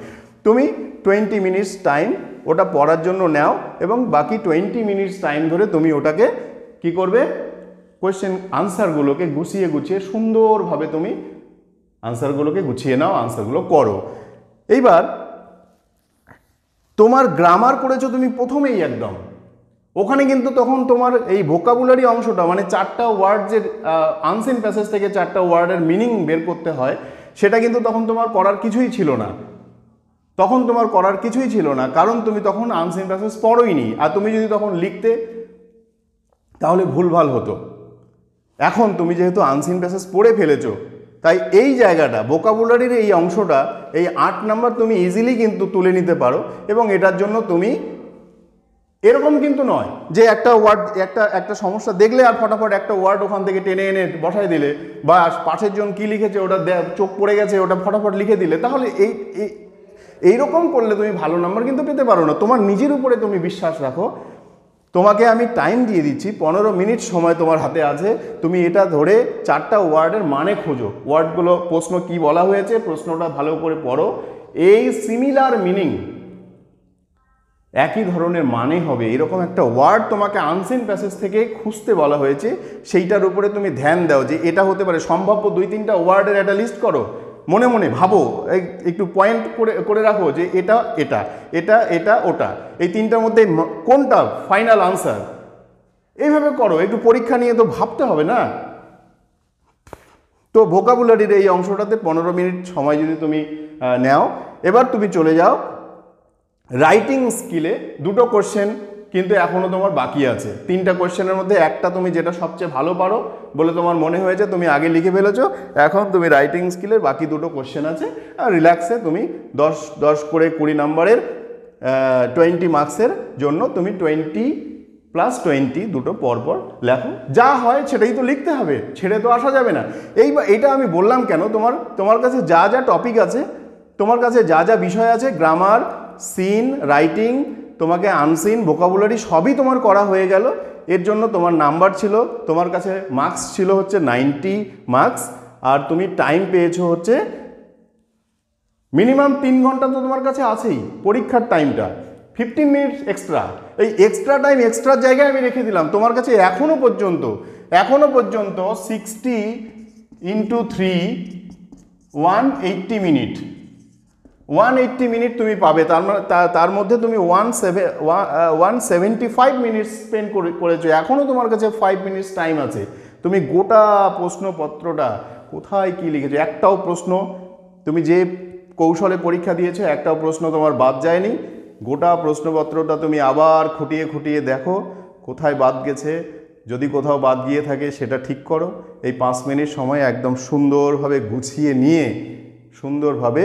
তুমি টোয়েন্টি মিনিটস টাইম ওটা পড়ার জন্য নাও এবং বাকি টোয়েন্টি মিনিটস টাইম ধরে তুমি ওটাকে কি করবে কোয়েশ্চেন আনসারগুলোকে গুছিয়ে গুছিয়ে সুন্দরভাবে তুমি আনসারগুলোকে গুছিয়ে নাও আনসারগুলো করো এইবার তোমার গ্রামার করেছো তুমি প্রথমেই একদম ওখানে কিন্তু তখন তোমার এই ভোকাবুলারি অংশটা মানে চারটা ওয়ার্ড যে আনসিন প্যাসেজ থেকে চারটা ওয়ার্ডের মিনিং বের করতে হয় সেটা কিন্তু তখন তোমার করার কিছুই ছিল না তখন তোমার করার কিছুই ছিল না কারণ তুমি তখন আনসিন প্যাসেজ পড়োইনি আর তুমি যদি তখন লিখতে তাহলে ভুলভাল হতো এখন তুমি যেহেতু আনসিন প্যাসেজ পড়ে ফেলেছো তাই এই জায়গাটা ভোকাবুলারির এই অংশটা এই আট নাম্বার তুমি ইজিলি কিন্তু তুলে নিতে পারো এবং এটার জন্য তুমি এরকম কিন্তু নয় যে একটা ওয়ার্ড একটা একটা সমস্যা দেখলে আর ফটাফট একটা ওয়ার্ড ওখান থেকে টেনে এনে বসায় দিলে বা পাশের জন কি লিখেছে ওটা চোখ পড়ে গেছে ওটা ফটাফট লিখে দিলে তাহলে এই এইরকম করলে তুমি ভালো নাম্বার কিন্তু পেতে পারো না তোমার নিজের উপরে তুমি বিশ্বাস রাখো তোমাকে আমি টাইম দিয়ে দিচ্ছি পনেরো মিনিট সময় তোমার হাতে আছে তুমি এটা ধরে চারটা ওয়ার্ডের মানে খোঁজো ওয়ার্ডগুলো প্রশ্ন কি বলা হয়েছে প্রশ্নটা ভালো করে পড়ো এই সিমিলার মিনিং একই ধরনের মানে হবে এরকম একটা ওয়ার্ড তোমাকে আনসিন প্যাসেজ থেকে খুঁজতে বলা হয়েছে সেইটার উপরে তুমি ধ্যান দাও যে এটা হতে পারে সম্ভাব্য দুই তিনটা ওয়ার্ডের একটা লিস্ট করো মনে মনে ভাবো একটু পয়েন্ট করে করে রাখো যে এটা এটা এটা এটা ওটা এই তিনটার মধ্যে কোনটা ফাইনাল আনসার এইভাবে করো একটু পরীক্ষা নিয়ে তো ভাবতে হবে না তো ভোকাবুলারির এই অংশটাতে পনেরো মিনিট সময় যদি তুমি নেও এবার তুমি চলে যাও রাইটিং স্কিলে দুটো কোশ্চেন কিন্তু এখনও তোমার বাকি আছে তিনটা কোশ্চেনের মধ্যে একটা তুমি যেটা সবচেয়ে ভালো পারো বলে তোমার মনে হয়েছে তুমি আগে লিখে ফেলেছো এখন তুমি রাইটিং স্কিলের বাকি দুটো কোশ্চেন আছে আর রিল্যাক্সে তুমি দশ দশ করে কুড়ি নম্বরের টোয়েন্টি মার্কসের জন্য তুমি টোয়েন্টি প্লাস টোয়েন্টি দুটো পরপর লেখো যা হয় সেটাই তো লিখতে হবে ছেড়ে তো আসা যাবে না এই এটা আমি বললাম কেন তোমার তোমার কাছে যা যা টপিক আছে তোমার কাছে যা যা বিষয় আছে গ্রামার সিন রাইটিং তোমাকে আনসিন ভোকাবুলারি সবই তোমার করা হয়ে গেল এর জন্য তোমার নাম্বার ছিল তোমার কাছে মার্কস ছিল হচ্ছে নাইনটি মার্কস আর তুমি টাইম পেয়েছো হচ্ছে মিনিমাম তিন ঘন্টা তো তোমার কাছে আছেই পরীক্ষার টাইমটা ফিফটিন মিনিট এক্সট্রা এই এক্সট্রা টাইম এক্সট্রা জায়গায় আমি রেখে দিলাম তোমার কাছে এখনও পর্যন্ত এখনও পর্যন্ত sixty into three one eighty minute one eighty minute তুমি পাবে তার মানে তার মধ্যে তুমি one seven one seventy five minute spend করেছো এখনও তোমার কাছে ফাইভ মিনিটস টাইম আছে তুমি গোটা প্রশ্নপত্রটা কোথায় কি লিখেছো একটাও প্রশ্ন তুমি যে কৌশলে পরীক্ষা দিয়েছো একটাও প্রশ্ন তোমার বাদ যায়নি গোটা প্রশ্নপত্রটা তুমি আবার খুঁটিয়ে খুঁটিয়ে দেখো কোথায় বাদ গেছে যদি কোথাও বাদ গিয়ে থাকে সেটা ঠিক করো এই পাঁচ মিনিট সময় একদম সুন্দরভাবে গুছিয়ে নিয়ে সুন্দরভাবে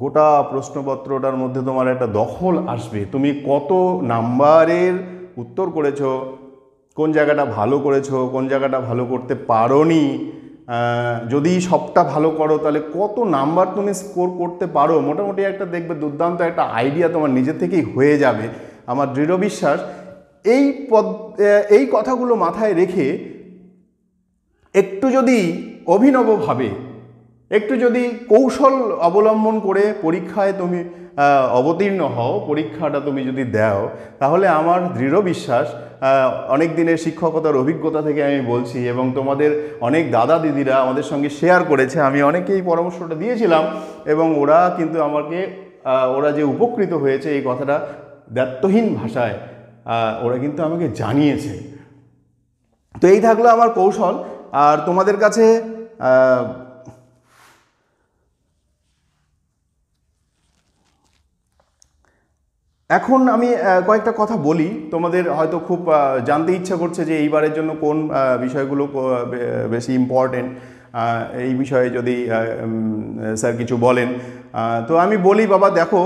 গোটা প্রশ্নপত্রটার মধ্যে তোমার একটা দখল আসবে তুমি কত নাম্বারের উত্তর করেছো কোন জায়গাটা ভালো করেছো কোন জায়গাটা ভালো করতে নি যদি সবটা ভালো করো তাহলে কত নাম্বার তুমি স্কোর করতে পারো মোটামুটি একটা দেখবে দুর্দান্ত একটা আইডিয়া তোমার নিজে থেকেই হয়ে যাবে আমার দৃঢ় বিশ্বাস এই পদ এই কথাগুলো মাথায় রেখে একটু যদি অভিনবভাবে একটু যদি কৌশল অবলম্বন করে পরীক্ষায় তুমি অবতীর্ণ হও পরীক্ষাটা তুমি যদি দাও তাহলে আমার দৃঢ় বিশ্বাস অনেক দিনের শিক্ষকতার অভিজ্ঞতা থেকে আমি বলছি এবং তোমাদের অনেক দাদা দিদিরা আমাদের সঙ্গে শেয়ার করেছে আমি অনেকেই পরামর্শটা দিয়েছিলাম এবং ওরা কিন্তু আমাকে ওরা যে উপকৃত হয়েছে এই কথাটা দায়িত্বহীন ভাষায় ওরা কিন্তু আমাকে জানিয়েছে তো এই থাকলো আমার কৌশল আর তোমাদের কাছে এখন আমি কয়েকটা কথা বলি তোমাদের হয়তো খুব জানতে ইচ্ছা করছে যে এইবারের জন্য কোন বিষয়গুলো বেশি ইম্পর্টেন্ট এই বিষয়ে যদি স্যার কিছু বলেন তো আমি বলি বাবা দেখো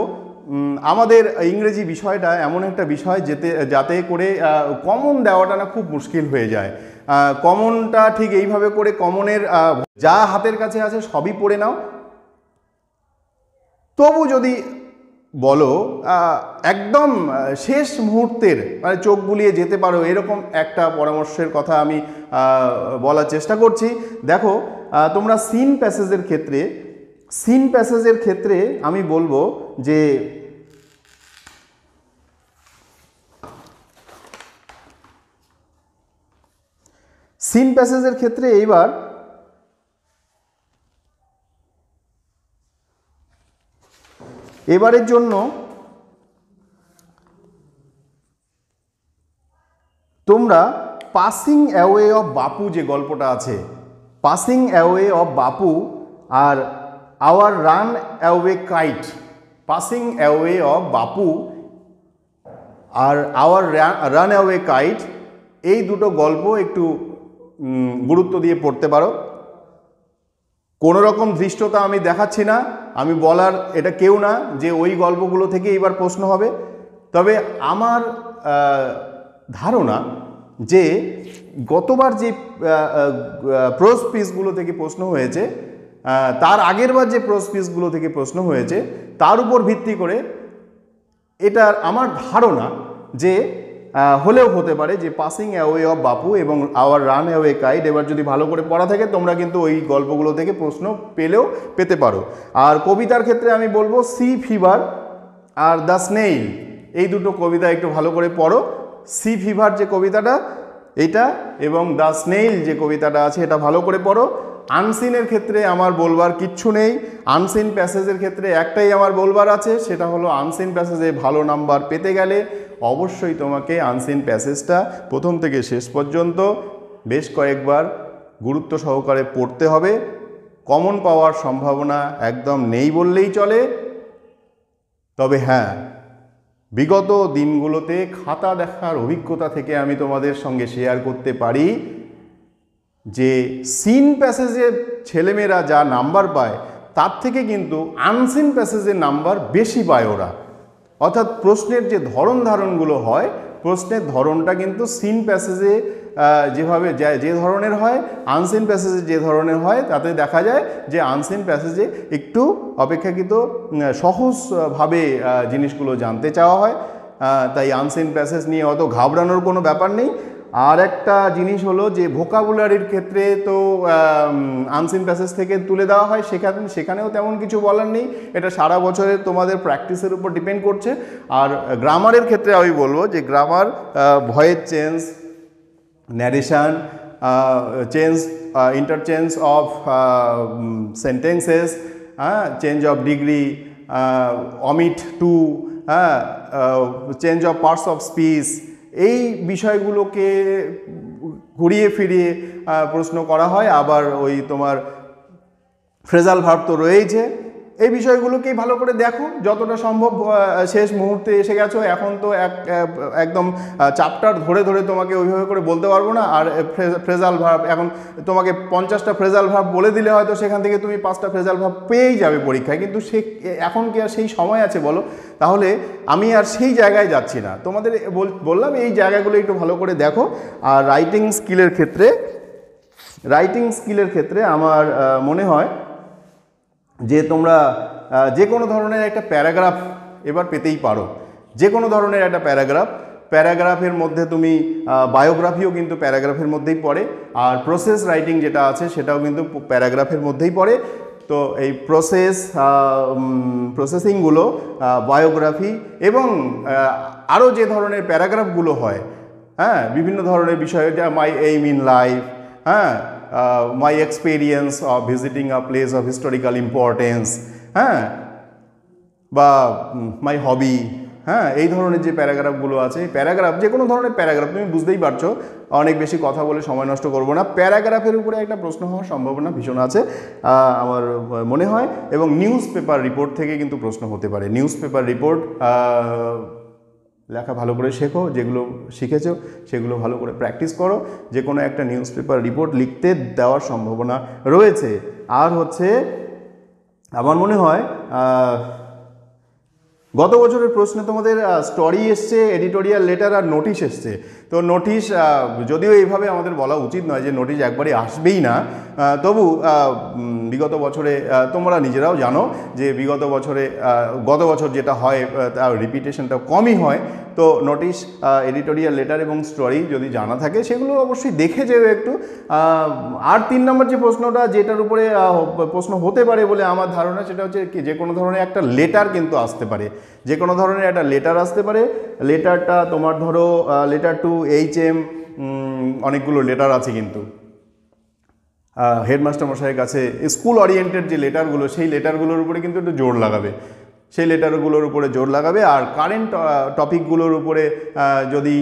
আমাদের ইংরেজি বিষয়টা এমন একটা বিষয় যেতে যাতে করে কমন দেওয়াটা না খুব মুশকিল হয়ে যায় কমনটা ঠিক এইভাবে করে কমনের যা হাতের কাছে আছে সবই পড়ে নাও তবু যদি বলো একদম শেষ মুহূর্তের মানে চোখ বুলিয়ে যেতে পারো এরকম একটা পরামর্শের কথা আমি বলার চেষ্টা করছি দেখো তোমরা সিন প্যাসেজের ক্ষেত্রে সিন প্যাসেজের ক্ষেত্রে আমি বলবো যে সিন প্যাসেজের ক্ষেত্রে এইবার এবারের জন্য তোমরা পাসিং অ্যাওয়ে অফ বাপু যে গল্পটা আছে পাসিং অ্যাওয়ে অফ বাপু আর our runaway kite passing away of Bapu আর আওয়ার রান অ্যাওয়ে কাইট এই দুটো গল্প একটু গুরুত্ব দিয়ে পড়তে পারো কোনো রকম ধৃষ্টতা আমি দেখাচ্ছি না আমি বলার এটা কেউ না যে ওই গল্পগুলো থেকে এবার প্রশ্ন হবে তবে আমার ধারণা যে গতবার যে প্রোস পিসগুলো থেকে প্রশ্ন হয়েছে তার আগের বার যে প্রোস পিসগুলো থেকে প্রশ্ন হয়েছে তার উপর ভিত্তি করে এটা আমার ধারণা যে হলেও হতে পারে যে পাসিং অ্যাওয়ে অফ বাপু এবং আওয়ার রান অ্যাওয়ে কাইড এবার যদি ভালো করে পড়া থাকে তোমরা কিন্তু ওই গল্পগুলো থেকে প্রশ্ন পেলেও পেতে পারো আর কবিতার ক্ষেত্রে আমি বলবো সি ফিভার আর দ্য স্নেইল এই দুটো কবিতা একটু ভালো করে পড়ো সি ফিভার যে কবিতাটা এটা এবং দ্য স্নেইল যে কবিতাটা আছে এটা ভালো করে পড়ো আনসিনের ক্ষেত্রে আমার বলবার কিচ্ছু নেই আনসিন প্যাসেজের ক্ষেত্রে একটাই আমার বলবার আছে সেটা হলো আনসিন প্যাসেজে ভালো নাম্বার পেতে গেলে অবশ্যই তোমাকে আনসিন প্যাসেজটা প্রথম থেকে শেষ পর্যন্ত বেশ কয়েকবার গুরুত্ব সহকারে পড়তে হবে কমন পাওয়ার সম্ভাবনা একদম নেই বললেই চলে তবে হ্যাঁ বিগত দিনগুলোতে খাতা দেখার অভিজ্ঞতা থেকে আমি তোমাদের সঙ্গে শেয়ার করতে পারি যে সিন প্যাসেজে ছেলেমেয়েরা যা নাম্বার পায় তার থেকে কিন্তু আনসিন প্যাসেজের নাম্বার বেশি পায় ওরা অর্থাৎ প্রশ্নের যে ধরন ধারণগুলো হয় প্রশ্নের ধরনটা কিন্তু সিন প্যাসেজে যেভাবে যে ধরনের হয় আনসিন প্যাসেজে যে ধরনের হয় তাতে দেখা যায় যে আনসিন প্যাসেজে একটু অপেক্ষাকৃত সহজভাবে জিনিসগুলো জানতে চাওয়া হয় তাই আনসিন প্যাসেজ নিয়ে অত ঘাবড়ানোর কোনো ব্যাপার নেই আর একটা জিনিস হলো যে ভোকাবুলারির ক্ষেত্রে তো আনসিন প্যাসেজ থেকে তুলে দেওয়া হয় সেখানে সেখানেও তেমন কিছু বলার নেই এটা সারা বছরে তোমাদের প্র্যাকটিসের উপর ডিপেন্ড করছে আর গ্রামারের ক্ষেত্রে আমি বলবো যে grammar voice change narration change interchange of sentences হ্যাঁ change of degree omit to হ্যাঁ change of parts of speech এই বিষয়গুলোকে ঘুরিয়ে ফিরিয়ে প্রশ্ন করা হয় আবার ওই তোমার ফ্রেজাল ভাব তো রয়েইছে এই বিষয়গুলোকেই ভালো করে দেখো যতটা সম্ভব শেষ মুহূর্তে এসে গেছো এখন তো এক একদম চাপটার ধরে ধরে তোমাকে ওইভাবে করে বলতে পারবো না আর ফ্রেজাল ভাব এখন তোমাকে পঞ্চাশটা ফ্রেজাল ভাব বলে দিলে হয়তো সেখান থেকে তুমি পাঁচটা ফ্রেজাল ভাব পেয়েই যাবে পরীক্ষায় কিন্তু সে এখন কি আর সেই সময় আছে বলো তাহলে আমি আর সেই জায়গায় যাচ্ছি না তোমাদের বললাম এই জায়গাগুলো একটু ভালো করে দেখো আর রাইটিং স্কিলের ক্ষেত্রে রাইটিং স্কিলের ক্ষেত্রে আমার মনে হয় যে তোমরা যে কোনো ধরনের একটা প্যারাগ্রাফ এবার পেতেই পারো যে কোনো ধরনের একটা প্যারাগ্রাফ প্যারাগ্রাফের মধ্যে তুমি বায়োগ্রাফিও কিন্তু প্যারাগ্রাফের মধ্যেই পড়ে আর প্রসেস রাইটিং যেটা আছে সেটাও কিন্তু প্যারাগ্রাফের মধ্যেই পড়ে তো এই প্রসেস প্রসেসিংগুলো বায়োগ্রাফি এবং আরও যে ধরনের প্যারাগ্রাফগুলো হয় হ্যাঁ বিভিন্ন ধরনের বিষয় যা মাই এইম ইন লাইফ হ্যাঁ uh, my experience of visiting a place of historical importance হ্যাঁ বা মাই হবি হ্যাঁ এই ধরনের যে প্যারাগ্রাফগুলো আছে প্যারাগ্রাফ যে কোনো ধরনের প্যারাগ্রাফ তুমি বুঝতেই পারছো অনেক বেশি কথা বলে সময় নষ্ট করবো না প্যারাগ্রাফের উপরে একটা প্রশ্ন হওয়ার সম্ভাবনা ভীষণ আছে আমার মনে হয় এবং নিউজ পেপার রিপোর্ট থেকে কিন্তু প্রশ্ন হতে পারে নিউজ পেপার রিপোর্ট লেখা ভালো করে শেখো যেগুলো শিখেছো সেগুলো ভালো করে প্র্যাকটিস করো যে কোনো একটা নিউজ পেপার রিপোর্ট লিখতে দেওয়ার সম্ভাবনা রয়েছে আর হচ্ছে আমার মনে হয় গত বছরের প্রশ্নে তোমাদের স্টোরি এসছে এডিটোরিয়াল লেটার আর নোটিশ এসছে তো নোটিশ যদিও এইভাবে আমাদের বলা উচিত নয় যে নোটিশ একবারই আসবেই না তবু বিগত বছরে তোমরা নিজেরাও জানো যে বিগত বছরে গত বছর যেটা হয় তার রিপিটেশনটা কমই হয় তো নোটিশ এডিটোরিয়াল লেটার এবং স্টোরি যদি জানা থাকে সেগুলো অবশ্যই দেখে যেও একটু আর তিন নম্বর যে প্রশ্নটা যেটার উপরে প্রশ্ন হতে পারে বলে আমার ধারণা সেটা হচ্ছে কি যে কোনো ধরনের একটা লেটার কিন্তু আসতে পারে যে কোনো ধরনের একটা লেটার আসতে পারে লেটারটা তোমার ধরো লেটার টু এইচ এম অনেকগুলো লেটার আছে কিন্তু হেডমাস্টার মশাইয়ের কাছে স্কুল অরিয়েন্টেড যে লেটারগুলো সেই লেটারগুলোর উপরে কিন্তু একটু জোর লাগাবে সেই লেটারগুলোর উপরে জোর লাগাবে আর কারেন্ট টপিকগুলোর উপরে যদি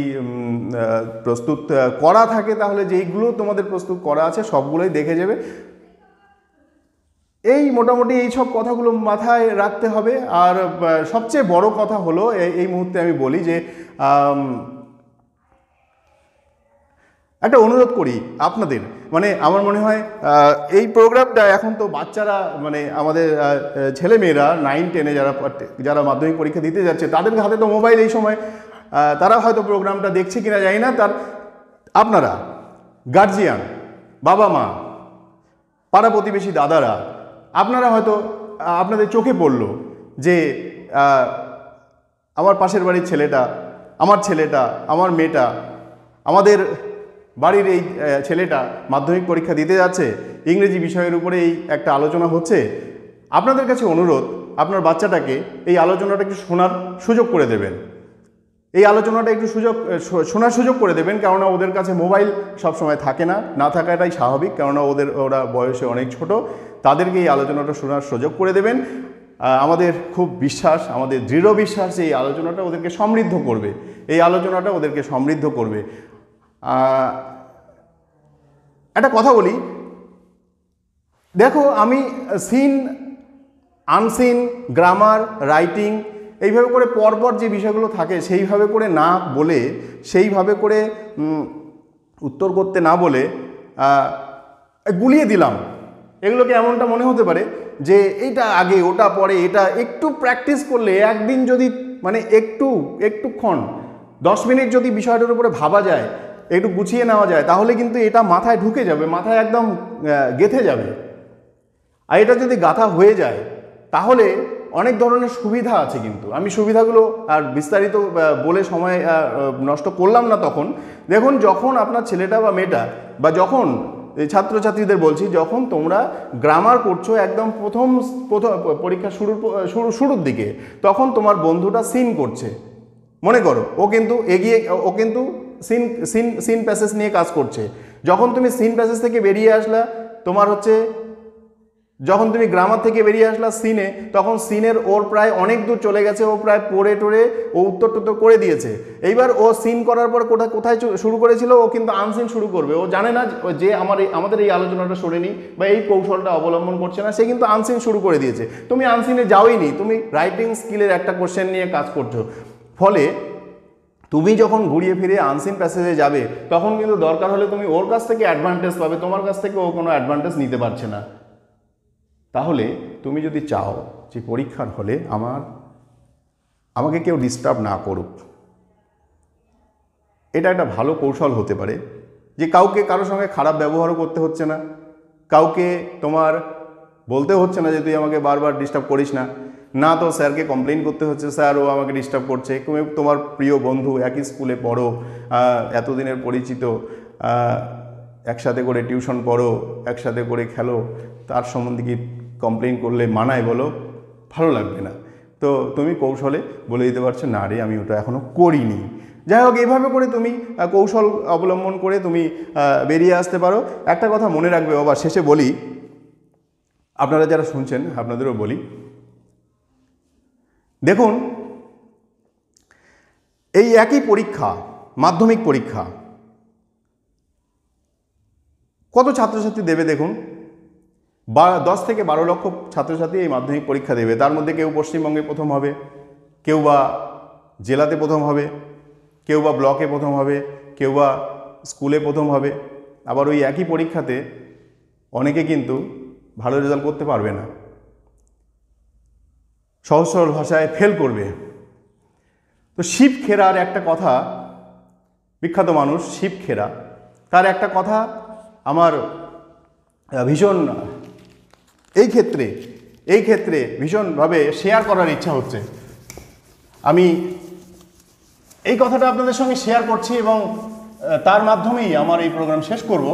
প্রস্তুত করা থাকে তাহলে যেইগুলো তোমাদের প্রস্তুত করা আছে সবগুলোই দেখে যাবে এই মোটামুটি এই সব কথাগুলো মাথায় রাখতে হবে আর সবচেয়ে বড় কথা হলো এই মুহূর্তে আমি বলি যে একটা অনুরোধ করি আপনাদের মানে আমার মনে হয় এই প্রোগ্রামটা এখন তো বাচ্চারা মানে আমাদের ছেলেমেয়েরা নাইন টেনে যারা যারা মাধ্যমিক পরীক্ষা দিতে যাচ্ছে তাদের হাতে তো মোবাইল এই সময় তারা হয়তো প্রোগ্রামটা দেখছে কিনা জানি না তার আপনারা গার্জিয়ান বাবা মা পাড়া প্রতিবেশী দাদারা আপনারা হয়তো আপনাদের চোখে পড়ল যে আমার পাশের বাড়ির ছেলেটা আমার ছেলেটা আমার মেয়েটা আমাদের বাড়ির এই ছেলেটা মাধ্যমিক পরীক্ষা দিতে যাচ্ছে ইংরেজি বিষয়ের উপরে এই একটা আলোচনা হচ্ছে আপনাদের কাছে অনুরোধ আপনার বাচ্চাটাকে এই আলোচনাটা একটু শোনার সুযোগ করে দেবেন এই আলোচনাটা একটু সুযোগ শোনার সুযোগ করে দেবেন কেননা ওদের কাছে মোবাইল সবসময় থাকে না না থাকাটাই স্বাভাবিক কেননা ওদের ওরা বয়সে অনেক ছোট তাদেরকে এই আলোচনাটা শোনার সুযোগ করে দেবেন আমাদের খুব বিশ্বাস আমাদের দৃঢ় বিশ্বাস এই আলোচনাটা ওদেরকে সমৃদ্ধ করবে এই আলোচনাটা ওদেরকে সমৃদ্ধ করবে একটা কথা বলি দেখো আমি সিন আনসিন গ্রামার রাইটিং এইভাবে করে পরপর যে বিষয়গুলো থাকে সেইভাবে করে না বলে সেইভাবে করে উত্তর করতে না বলে গুলিয়ে দিলাম এগুলোকে এমনটা মনে হতে পারে যে এইটা আগে ওটা পরে এটা একটু প্র্যাকটিস করলে একদিন যদি মানে একটু একটুক্ষণ দশ মিনিট যদি বিষয়টার উপরে ভাবা যায় একটু গুছিয়ে নেওয়া যায় তাহলে কিন্তু এটা মাথায় ঢুকে যাবে মাথায় একদম গেথে যাবে আর এটা যদি গাথা হয়ে যায় তাহলে অনেক ধরনের সুবিধা আছে কিন্তু আমি সুবিধাগুলো আর বিস্তারিত বলে সময় নষ্ট করলাম না তখন দেখুন যখন আপনার ছেলেটা বা মেয়েটা বা যখন ছাত্রছাত্রীদের বলছি যখন তোমরা গ্রামার করছো একদম প্রথম প্রথম পরীক্ষা শুরুর শুরু শুরুর দিকে তখন তোমার বন্ধুটা সিন করছে মনে করো ও কিন্তু এগিয়ে ও কিন্তু সিন সিন সিন প্যাসেজ নিয়ে কাজ করছে যখন তুমি সিন প্যাসেজ থেকে বেরিয়ে আসলা তোমার হচ্ছে যখন তুমি গ্রামার থেকে বেরিয়ে আসলা সিনে তখন সিনের ওর প্রায় অনেক দূর চলে গেছে ও প্রায় পড়ে টোরে ও উত্তর টুত্তর করে দিয়েছে এইবার ও সিন করার পর কোথায় কোথায় শুরু করেছিল ও কিন্তু আনসিন শুরু করবে ও জানে না যে আমার এই আমাদের এই আলোচনাটা সরেনি বা এই কৌশলটা অবলম্বন করছে না সে কিন্তু আনসিন শুরু করে দিয়েছে তুমি আনসিনে যাওই নি তুমি রাইটিং স্কিলের একটা কোশ্চেন নিয়ে কাজ করছো ফলে তুমি যখন ঘুরিয়ে ফিরে আনসিন প্যাসেজে যাবে তখন কিন্তু দরকার হলে তুমি ওর কাছ থেকে অ্যাডভান্টেজ পাবে তোমার কাছ থেকে ও কোনো অ্যাডভান্টেজ নিতে পারছে না তাহলে তুমি যদি চাও যে পরীক্ষার হলে আমার আমাকে কেউ ডিস্টার্ব না করুক এটা একটা ভালো কৌশল হতে পারে যে কাউকে কারোর সঙ্গে খারাপ ব্যবহারও করতে হচ্ছে না কাউকে তোমার বলতে হচ্ছে না যে তুই আমাকে বারবার ডিস্টার্ব করিস না না তো স্যারকে কমপ্লেন করতে হচ্ছে স্যার ও আমাকে ডিস্টার্ব করছে তোমার প্রিয় বন্ধু একই স্কুলে পড়ো এতদিনের পরিচিত একসাথে করে টিউশন পড়ো একসাথে করে খেলো তার সম্বন্ধে কি কমপ্লেন করলে মানায় বলো ভালো লাগবে না তো তুমি কৌশলে বলে দিতে পারছো না রে আমি ওটা এখনও করিনি যাই হোক এভাবে করে তুমি কৌশল অবলম্বন করে তুমি বেরিয়ে আসতে পারো একটা কথা মনে রাখবে বাবা শেষে বলি আপনারা যারা শুনছেন আপনাদেরও বলি দেখুন এই একই পরীক্ষা মাধ্যমিক পরীক্ষা কত ছাত্রছাত্রী দেবে দেখুন বা দশ থেকে বারো লক্ষ ছাত্রছাত্রী এই মাধ্যমিক পরীক্ষা দেবে তার মধ্যে কেউ পশ্চিমবঙ্গে প্রথম হবে কেউ বা জেলাতে প্রথম হবে কেউ বা ব্লকে প্রথম হবে কেউ বা স্কুলে প্রথম হবে আবার ওই একই পরীক্ষাতে অনেকে কিন্তু ভালো রেজাল্ট করতে পারবে না সহজ সরল ভাষায় ফেল করবে তো শিব খেরার একটা কথা বিখ্যাত মানুষ শিব খেরা তার একটা কথা আমার ভীষণ এই ক্ষেত্রে এই ক্ষেত্রে ভীষণভাবে শেয়ার করার ইচ্ছা হচ্ছে আমি এই কথাটা আপনাদের সঙ্গে শেয়ার করছি এবং তার মাধ্যমেই আমার এই প্রোগ্রাম শেষ করব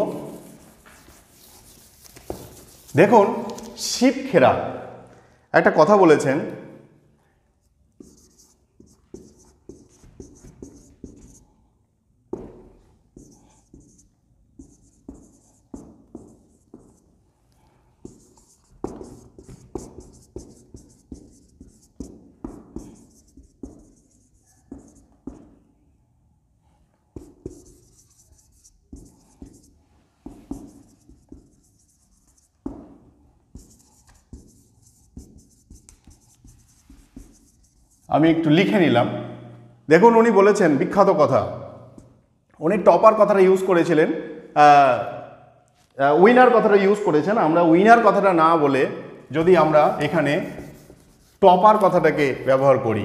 দেখুন শিব খেরা একটা কথা বলেছেন আমি একটু লিখে নিলাম দেখুন উনি বলেছেন বিখ্যাত কথা উনি টপার কথাটা ইউজ করেছিলেন উইনার কথাটা ইউজ করেছেন আমরা উইনার কথাটা না বলে যদি আমরা এখানে টপার কথাটাকে ব্যবহার করি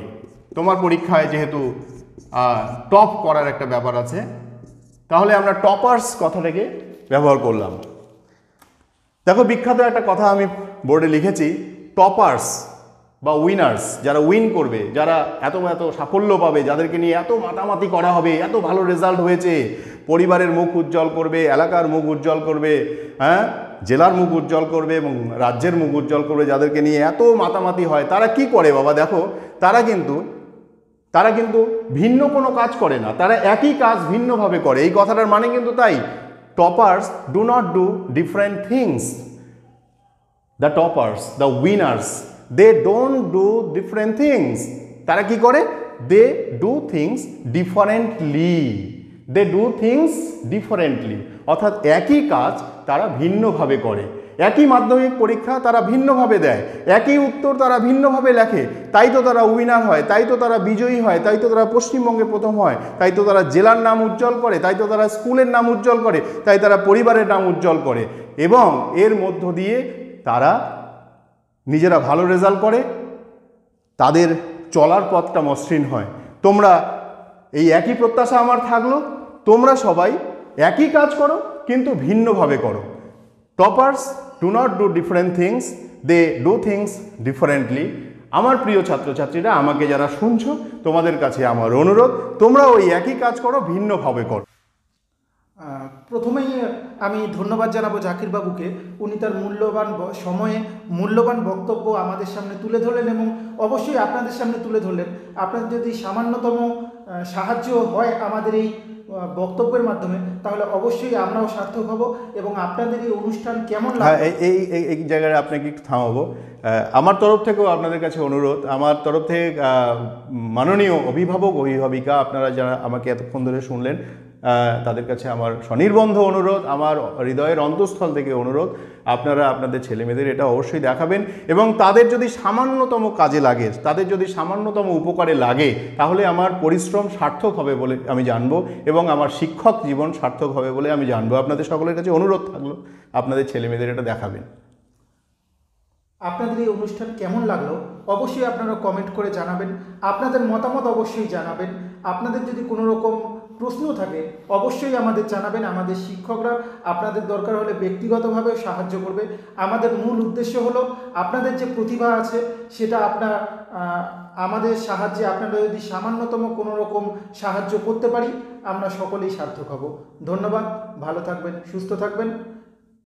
তোমার পরীক্ষায় যেহেতু টপ করার একটা ব্যাপার আছে তাহলে আমরা টপার্স কথাটাকে ব্যবহার করলাম দেখো বিখ্যাত একটা কথা আমি বোর্ডে লিখেছি টপার্স বা উইনার্স যারা উইন করবে যারা এত এত সাফল্য পাবে যাদেরকে নিয়ে এত মাতামাতি করা হবে এত ভালো রেজাল্ট হয়েছে পরিবারের মুখ উজ্জ্বল করবে এলাকার মুখ উজ্জ্বল করবে হ্যাঁ জেলার মুখ উজ্জ্বল করবে এবং রাজ্যের মুখ উজ্জ্বল করবে যাদেরকে নিয়ে এত মাতামাতি হয় তারা কি করে বাবা দেখো তারা কিন্তু তারা কিন্তু ভিন্ন কোনো কাজ করে না তারা একই কাজ ভিন্নভাবে করে এই কথাটার মানে কিন্তু তাই toppers do not do different things the toppers the winners they don't do different things তারা কি করে they do things differently they do things differently অর্থাৎ একই কাজ তারা ভিন্নভাবে করে একই মাধ্যমিক পরীক্ষা তারা ভিন্নভাবে দেয় একই উত্তর তারা ভিন্নভাবে লেখে তাই তো তারা উইনার হয় তাই তো তারা বিজয়ী হয় তাই তো তারা পশ্চিমবঙ্গে প্রথম হয় তাই তো তারা জেলার নাম উজ্জ্বল করে তাই তো তারা স্কুলের নাম উজ্জ্বল করে তাই তারা পরিবারের নাম উজ্জ্বল করে এবং এর মধ্য দিয়ে তারা নিজেরা ভালো রেজাল্ট করে তাদের চলার পথটা মসৃণ হয় তোমরা এই একই প্রত্যাশা আমার থাকলো তোমরা সবাই একই কাজ করো কিন্তু ভিন্নভাবে করো toppers do not do different things they do things differently আমার প্রিয় ছাত্রছাত্রীরা আমাকে যারা শুনছো তোমাদের কাছে আমার অনুরোধ তোমরা ওই একই কাজ করো ভিন্নভাবে করো প্রথমেই আমি ধন্যবাদ জানাবো জাকির বাবুকে উনি তার মূল্যবান সময়ে মূল্যবান বক্তব্য আমাদের সামনে তুলে ধরলেন এবং অবশ্যই আপনাদের সামনে তুলে ধরলেন আপনাদের যদি সামান্যতম সাহায্য হয় আমাদের এই বক্তব্যের মাধ্যমে তাহলে অবশ্যই আমরাও সার্থক হব এবং আপনাদের এই অনুষ্ঠান কেমন হ্যাঁ, এই এই জায়গায় আপনাকে একটু থামাবো আমার তরফ থেকেও আপনাদের কাছে অনুরোধ আমার তরফ থেকে মাননীয় অভিভাবক অভিভাবিকা আপনারা যারা আমাকে এতক্ষণ ধরে শুনলেন তাদের কাছে আমার স্বনির্বন্ধ অনুরোধ আমার হৃদয়ের অন্তঃস্থল থেকে অনুরোধ আপনারা আপনাদের ছেলেমেয়েদের এটা অবশ্যই দেখাবেন এবং তাদের যদি সামান্যতম কাজে লাগে তাদের যদি সামান্যতম উপকারে লাগে তাহলে আমার পরিশ্রম সার্থক হবে বলে আমি জানব এবং আমার শিক্ষক জীবন সার্থক হবে বলে আমি জানবো আপনাদের সকলের কাছে অনুরোধ থাকলো আপনাদের ছেলেমেয়েদের এটা দেখাবেন আপনাদের এই অনুষ্ঠান কেমন লাগলো অবশ্যই আপনারা কমেন্ট করে জানাবেন আপনাদের মতামত অবশ্যই জানাবেন আপনাদের যদি কোনো রকম প্রশ্ন থাকে অবশ্যই আমাদের জানাবেন আমাদের শিক্ষকরা আপনাদের দরকার হলে ব্যক্তিগতভাবে সাহায্য করবে আমাদের মূল উদ্দেশ্য হলো আপনাদের যে প্রতিভা আছে সেটা আপনার আমাদের সাহায্যে আপনারা যদি সামান্যতম কোনো রকম সাহায্য করতে পারি আমরা সকলেই সার্থক হব ধন্যবাদ ভালো থাকবেন সুস্থ থাকবেন